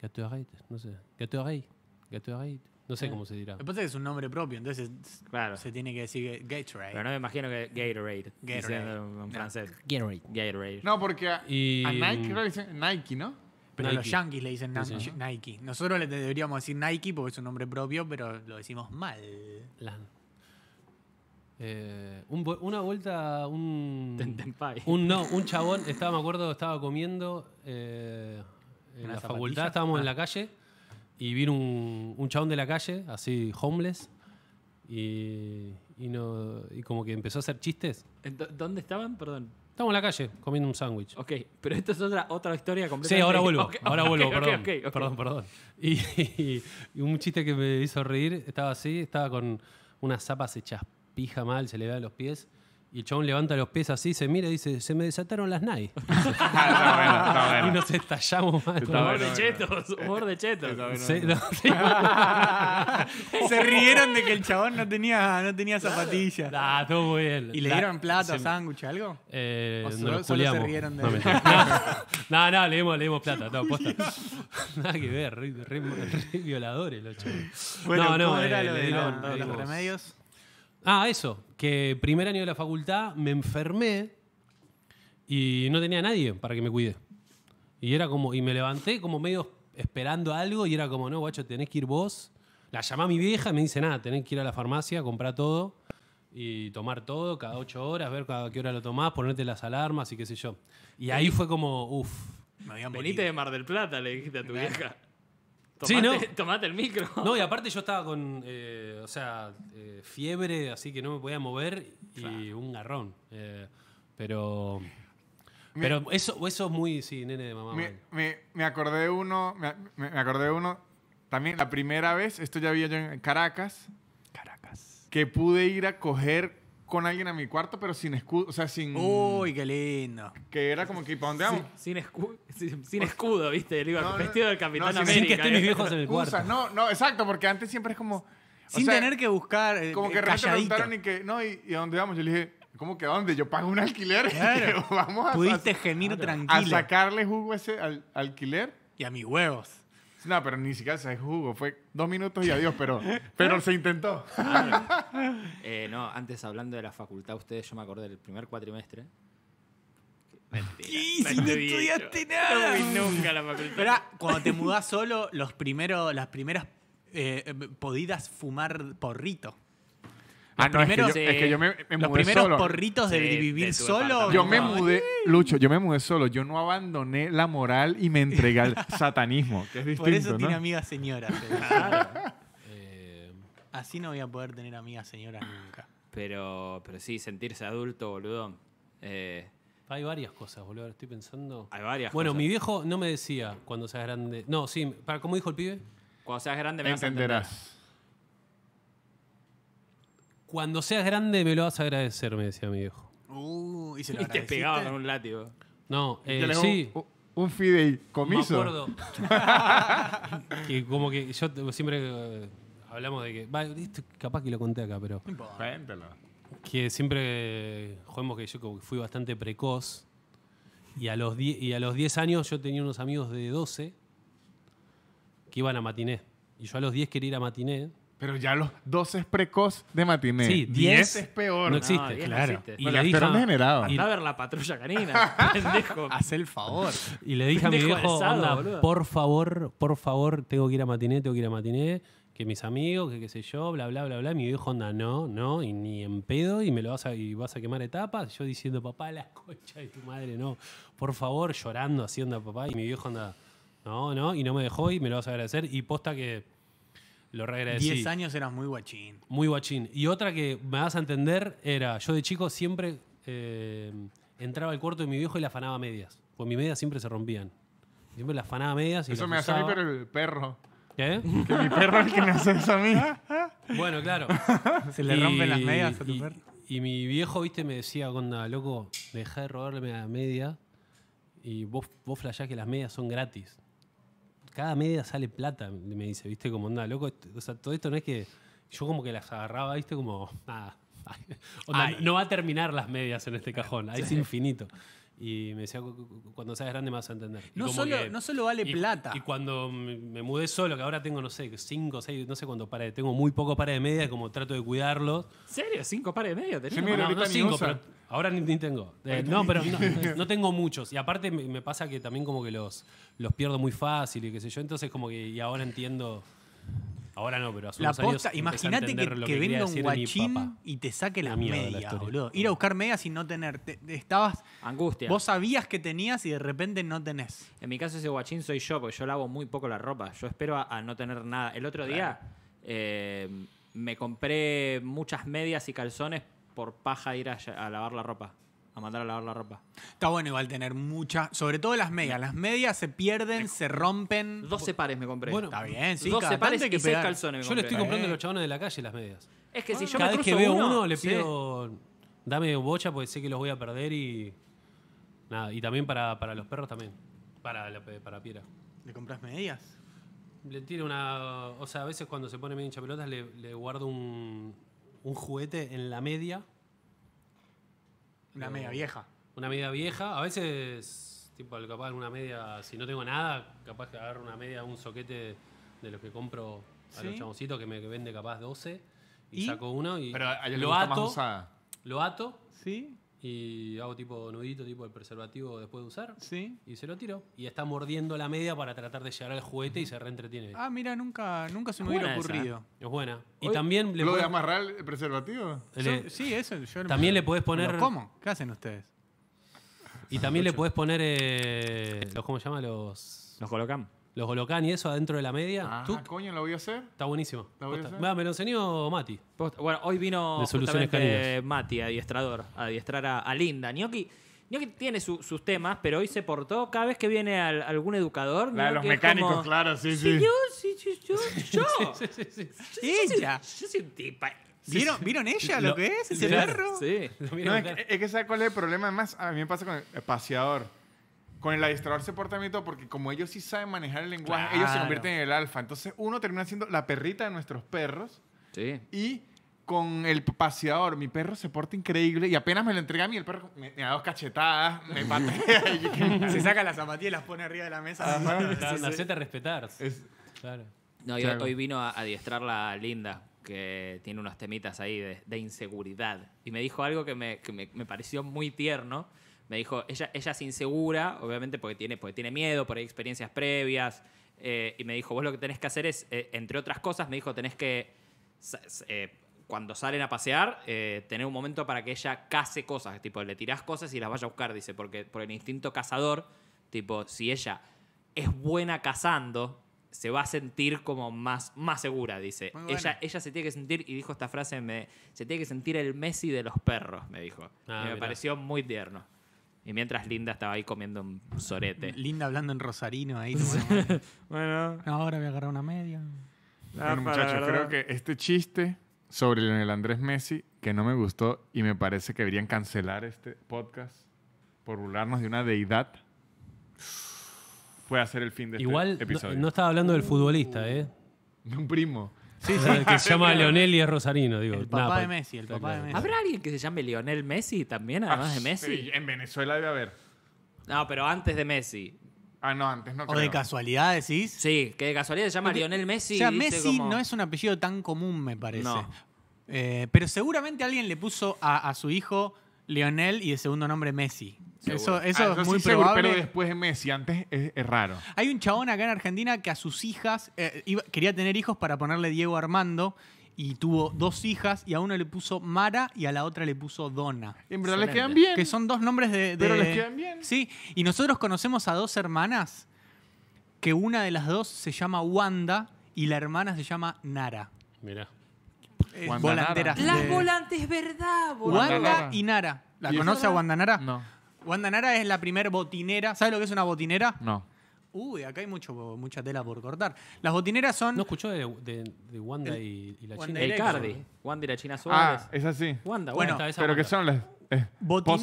Gatorade, no sé. Gatorade. Gatorade. No sé eh. cómo se dirá. Me pasa que es un nombre propio, entonces claro. se tiene que decir Gatorade. Pero no me imagino que Gatorade. Gatorade. En francés. Gatorade. No, porque a, Nike Nike, ¿no? Pero a los yankees le dicen Nike. Nosotros le deberíamos decir Nike porque es un nombre propio, pero lo decimos mal. Eh, una vuelta, un. Un, no, un chabón, estaba, me acuerdo, estaba comiendo eh, en, la, facultad, estábamos en la ah. calle y vino un, un, chabón de la calle, así, homeless, y, no, como que empezó a hacer chistes. Eh, ¿Dónde estaban? Perdón. Estamos en la calle comiendo un sándwich. Ok, pero esto es otra, otra historia completamente. Sí, ahora vuelvo, ahora vuelvo, perdón, perdón, perdón. Y, y, un chiste que me hizo reír, estaba así, estaba con unas zapas hechas pija mal, se le a los pies. Y el chabón levanta los pies así, se mira y dice, se me desataron las Nike. Y nos estallamos mal. humor de chetos, humor de chetos. Se, se rieron de que el chabón no tenía, no zapatillas. Ah, todo bien. ¿Y le dieron plata, sándwich, algo? Eh, o no se rieron de no, no, no, le dimos, plata, posta. Nada que ver, re, violadores los chavos. Bueno, no, no, era eh, lo de los remedios? Ah, eso, que primer año de la facultad me enfermé y no tenía nadie para que me cuide. Y era como, y me levanté como medio esperando algo y era como, no, guacho, tenés que ir vos. La llama a mi vieja y me dice, nada, tenés que ir a la farmacia, comprar todo y tomar todo cada ocho horas, ver cada qué hora lo tomás, ponerte las alarmas y qué sé yo. Y ahí fue como, uff. bonita de Mar del Plata, le dijiste a tu vieja sí, no. tomate el micro. No, y aparte yo estaba con, eh, o sea, eh, fiebre, así que no me podía mover y un garrón. Eh, pero... Pero eso, es muy, sí, nene de mamá. Me, acordé uno, me, acordé uno, también la primera vez, esto ya había yo en Caracas. Caracas. Que pude ir a coger con alguien a mi cuarto, pero sin escudo, o sea, sin... Uy, qué lindo. Que era como que, ¿para dónde vamos? Sin, escudo sin, escudo, ¿viste? Le vestido del Capitán no, América. Sin que estén mis viejos en el cuarto. no, no, exacto, porque antes siempre es como... Sin tener que buscar eh, Como que eh, me preguntaron y que, no, ¿y, a dónde vamos? Yo le dije, ¿cómo que dónde? Yo pago un alquiler. Claro. vamos a, Pudiste gemir tranquilo. A sacarle jugo ese al, alquiler. Y a mis huevos. No, pero ni siquiera se jugó. Fue dos minutos y adiós, pero, pero se intentó. Eh, no, antes hablando de la facultad, ustedes, yo me acordé del primer cuatrimestre. Mentira, si no estudiaste nada? No fui nunca la facultad. Pero cuando te mudás solo, los primeros, las primeras eh, eh, podidas fumar porrito. Ah, es, los primeros porritos de vivir solo. Yo me mudé, Lucho, yo me mudé solo. Yo no abandoné la moral y me entregué al satanismo, que es distinto, Por eso tiene amigas señoras. Eh, así no voy a poder tener amigas señoras nunca. pero, pero sí, sentirse adulto, boludo. Eh, hay varias cosas, boludo. Estoy pensando. hay varias Bueno, mi viejo no me decía cuando seas grande. No, sí, para dijo el pibe. Cuando seas grande me vas a Entenderás. Cuando seas grande me lo vas a agradecer, me decía mi viejo. Uh, y se lo Y te pegaba con un látigo. No, eh, sí. un- Un fideicomiso. Me acuerdo. que como que yo siempre eh, hablamos de que. capaz que lo conté acá, pero. que siempre eh, jodemos que yo fui bastante precoz. Y a los 10, y a los 10 años yo tenía unos amigos de 12 que iban a matiné. Y yo a los 10 quería ir a matiné pero ya los dos es precoz de matiné. Sí, 10 es peor. No existe, claro. Y la le a ver la patrulla canina. Haz el favor. Y le dije a mi viejo, por favor, por favor, tengo que ir a matiné, tengo que ir a matiné. Que mis amigos, que qué sé yo, bla, bla, bla, bla. Mi viejo anda, no, no, y ni en pedo, y me lo vas a, y vas a quemar etapas. Yo diciendo, papá, la concha de tu madre, no. Por favor, llorando, haciendo papá. Y mi viejo anda, no, no, y no me dejó, y me lo vas a agradecer. Y posta que lo 10 años eras muy guachín. Muy guachín. Y otra que me vas a entender era, yo de chico siempre eh, entraba al cuarto de mi viejo y la afanaba medias. Pues mis medias siempre se rompían. Siempre la afanaba medias y Eso me hace a mí, pero el perro. Que mi perro es quien me hace eso a mí. Bueno, claro. Se le rompen las medias a tu perro. Y mi viejo, viste, me decía, onda, loco, deja de robarle media media. Y vos, vos flashás que las medias son gratis cada media sale plata, me dice, ¿viste? Como, anda, loco, o sea, todo esto no es que yo como que las agarraba, ¿viste? Como, no va a terminar las medias en este cajón, ahí es infinito. Y me decía, cuando seas grande me vas a entender. No, solo, vale plata. Y cuando me mudé solo, que ahora tengo, no sé, cinco, seis, no sé cuántos pares, tengo muy poco pares de media, como trato de cuidarlos. ¿Serio? ¿Cinco pares de media? Yo no, no, cinco, ahora ni, tengo. Eh, no, pero no, tengo muchos. Y aparte me, pasa que también como que los, los pierdo muy fácil y qué sé yo. Entonces como que y ahora entiendo Ahora no, pero a la Imagínate que, que, un guachín y te saque la boludo. Ir a buscar medias y no tener. estabas. Angustia. Vos sabías que tenías y de repente no tenés. En mi caso, ese guachín soy yo, porque yo lavo muy poco la ropa. Yo espero a, no tener nada. El otro día eh, me compré muchas medias y calzones por paja ir a lavar la ropa a mandar a lavar la ropa. Está bueno igual tener muchas, sobre todo las medias. Las medias se pierden, se rompen. 12 pares me compré. está bien, sí. 12 pares que y 6 calzones Yo le estoy comprando a eh. los chabones de la calle las medias. Es que si yo me cruzo vez que veo uno, le pido, dame bocha porque sé que los voy a perder y... Nada, y también para, para los perros también. Para, la, para Piera. ¿Le compras medias? Le tiro una... O sea, a veces cuando se pone medio hincha pelotas le, le guardo un, un juguete en la media una media vieja. Una media vieja. A veces, tipo, capaz una media, si no tengo nada, capaz de agarro una media, un soquete de los que compro a los chamositos que me vende capaz 12 y, saco uno y Pero lo Lo ato. Sí. Y hago tipo nudito, tipo el preservativo después de usar. Sí. Y se lo tiro. Y está mordiendo la media para tratar de llegar al juguete y se reentretiene. Ah, mira, nunca, nunca se me hubiera ocurrido. Es buena. Y también ¿Lo de amarrar el preservativo? sí, eso. También le podés poner- ¿Cómo? ¿Qué hacen ustedes? y también le podés poner eh, los, ¿cómo se llama? Los los colocamos. Los holocan y eso adentro de la media. Ah, coño, lo voy a hacer. Está buenísimo. Me, lo enseñó Mati. Bueno, hoy vino Mati, adiestrador, a adiestrar a, Linda. Gnocchi tiene sus temas, pero hoy se portó cada vez que viene algún educador. La los mecánicos, claro, sí, sí. Yo, sí, yo, yo, sí, Ella. ¿Vieron, ¿Vieron ella lo, que es? ¿Ese perro? Sí. es, que, sabe cuál es el problema? Además, a mí me pasa con el paseador con el adiestrador se porta bien todo, porque como ellos sí saben manejar el lenguaje, ellos se convierten en el alfa. Entonces uno termina siendo la perrita de nuestros perros. Sí. Y con el paseador, mi perro se porta increíble y apenas me lo entrega a mí, el perro me, da dos cachetadas, me patea. se saca las zapatillas y las pone arriba de la mesa. Ah, la, a respetar. claro. No, hoy vino a adiestrar la Linda, que tiene unos temitas ahí de, inseguridad. Y me dijo algo que, me, que me pareció muy tierno me dijo, ella, ella es insegura, obviamente porque tiene, porque tiene miedo, por experiencias previas, eh, y me dijo, vos lo que tenés que hacer es, eh, entre otras cosas, me dijo, tenés que, eh, cuando salen a pasear, tener un momento para que ella case cosas, tipo, le tirás cosas y las vaya a buscar, dice, porque por el instinto cazador, tipo, si ella es buena cazando, se va a sentir como más, más segura, dice. Ella, ella se tiene que sentir, y dijo esta frase, me, se tiene que sentir el Messi de los perros, me dijo. Ah, me pareció muy tierno. Y mientras Linda estaba ahí comiendo un sorete. Linda hablando en rosarino ahí. bueno. Ahora voy a agarrar una media. Ah, bueno, muchachos, creo que este chiste sobre el Andrés Messi, que no me gustó y me parece que deberían cancelar este podcast por burlarnos de una deidad, puede hacer el fin de este episodio. Igual no, estaba hablando del futbolista, uh. ¿eh? De un primo. Sí, que se llama Leonel y es rosarino, digo. El papá de pues, Messi, el papá de Messi. ¿Habrá alguien que se llame Lionel Messi también, además de ah, Messi? Sí, en Venezuela debe haber. No, pero antes de Messi. Ah, no, antes no. O de casualidad decís. Sí, que de casualidad se llama Lionel Messi. o sea, Messi no es un apellido tan común, me parece. Eh, pero seguramente alguien le puso a, a su hijo Lionel y de segundo nombre Messi. Eso, ah, es muy seguro, probable. pero después de Messi, antes es, raro. Hay un chabón acá en Argentina que a sus hijas eh, quería tener hijos para ponerle Diego Armando y tuvo dos hijas y a una le puso Mara y a la otra le puso Donna. En verdad les quedan bien. Que son dos nombres de, Pero les quedan bien. Sí, y nosotros conocemos a dos hermanas que una de las dos se llama Wanda y la hermana se llama Nara. mira Wanda volanteras. Las volantes, ¿verdad? Wanda, y Nara. ¿La conoce a Wanda Nara? No. Wanda Nara es la primer botinera. ¿Sabes lo que es una botinera? No. Uy, acá hay mucho, mucha tela por cortar. Las botineras son. No escuchó de, Wanda y, la China. El Cardi. Wanda y la China ah, Suárez. Ah, es así. Wanda, bueno, Pero ¿qué son las eh,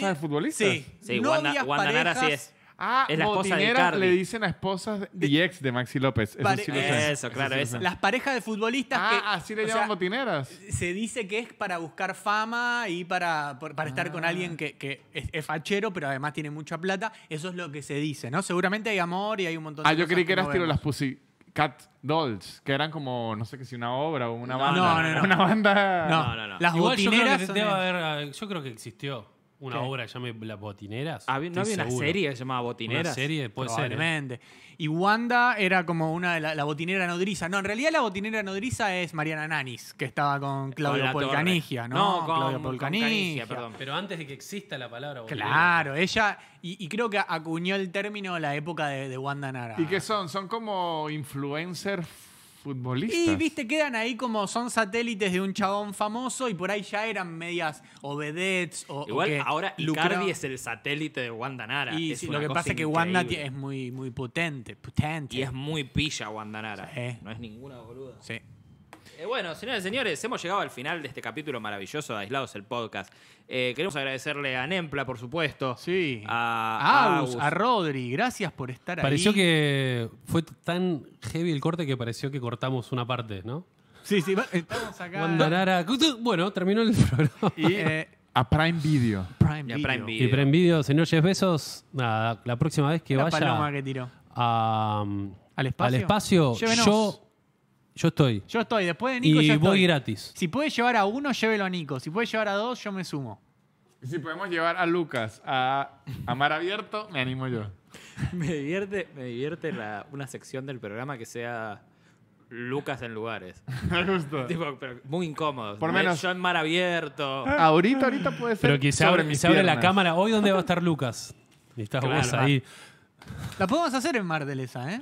de futbolistas. Sí, sí Wanda, Nara sí es. Ah, es le dicen a esposas y ex de Maxi López. Eso, claro, eso. Las parejas de futbolistas Ah, así le llaman botineras. Se dice que es para buscar fama y para, para estar con ah. alguien que, es, fachero, pero además tiene mucha plata. Eso es lo que se dice, ¿no? Seguramente hay amor y hay un montón de Ah, yo creí que eras tiro las Cat Dolls, que eran como, no sé qué si una obra o una banda. no, no. Una banda. No, no, no. Las botineras. yo creo que existió una obra que llame Las Botineras. ¿No había una serie que se llamaba Botineras? Una serie, puede ser. ¿eh? Y Wanda era como una la, la, botinera nodriza. No, en realidad la botinera nodriza es Mariana Nanis, que estaba con Claudio Polcanigia, ¿no? No, con, Claudio Polcanigia. perdón. Pero antes de que exista la palabra botinera. Claro, ella. Y, creo que acuñó el término la época de, de Wanda Nara. ¿Y qué son? Son como influencers futbolistas. Y viste, quedan ahí como son satélites de un chabón famoso y por ahí ya eran medias o o. Igual ahora Lucardi es el satélite de Wanda Nara. Y, lo que pasa es que Wanda es muy, muy potente, potente. Y es muy pilla Wanda Nara. No es ninguna boluda. Sí. Eh, bueno, señores y señores, hemos llegado al final de este capítulo maravilloso de Aislados el Podcast. Eh, queremos agradecerle a Nempla, por supuesto. Sí. A, a a Rodri, gracias por estar pareció Pareció que fue tan heavy el corte que pareció que cortamos una parte, ¿no? Sí, sí, estamos acá. Bueno, terminó el programa. Y, eh, a Prime Video. Prime Video. Y a Prime Video. Y Besos, nada, la próxima vez que la vaya. Paloma que al espacio. Al espacio yo yo estoy. Yo estoy, después de Nico Y Y voy gratis. Si puede llevar a uno, llévelo a Nico. Si puede llevar a dos, yo me sumo. Si podemos llevar a Lucas a, Mar Abierto, me animo yo. Me divierte, me divierte una sección del programa que sea Lucas en lugares. Me gusta. muy incómodo. Por menos- Yo en mar abierto. Ahorita, ahorita puede ser. Pero que se abre, la cámara. ¿Hoy dónde va a estar Lucas? Y estás vos ahí. La podemos hacer en Mar de Lesa, ¿eh?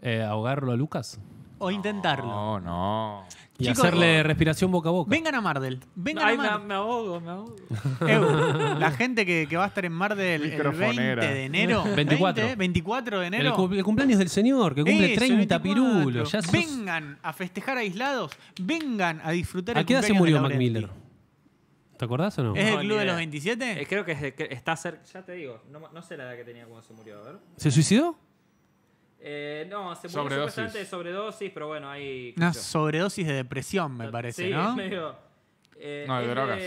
Eh, ahogarlo a Lucas? O intentarlo. No, no. Y hacerle respiración boca a boca. Vengan a Mardel. Vengan a Me, ahogo, me ahogo. la gente que, va a estar en Mardel el 20 de enero. 24. 24 de enero. El, cumpleaños del señor, que cumple 30 pirulos. Vengan a festejar aislados. Vengan a disfrutar ¿A el ¿A qué edad se murió Mac Miller? ¿Te acordás o no? ¿Es el club de los 27? Eh, creo que, está cerca. Ya te digo, no, sé la edad que tenía cuando se murió. ¿Se suicidó? Eh, no, se murió sobredosis. de sobredosis, pero bueno, hay. Una sobredosis de depresión, me parece, sí, ¿no? Es medio, eh, no, de drogas.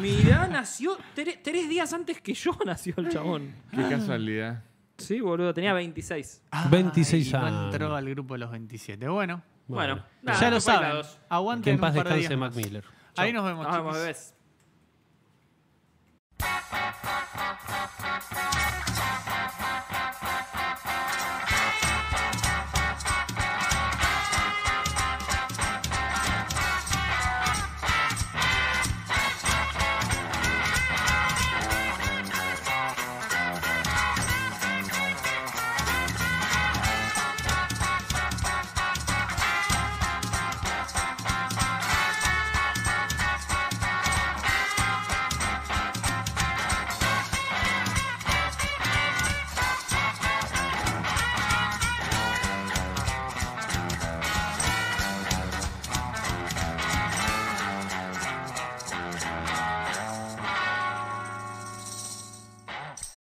Mirá, nació tres días antes que yo nació el chabón. Qué casualidad. Sí, boludo, tenía 26. 26 ah, años. Entró al grupo de los 27. Bueno. Bueno, ya lo saben. Aguanta. que en paz descanse Mac Miller. Ahí nos vemos, nos vemos bebés.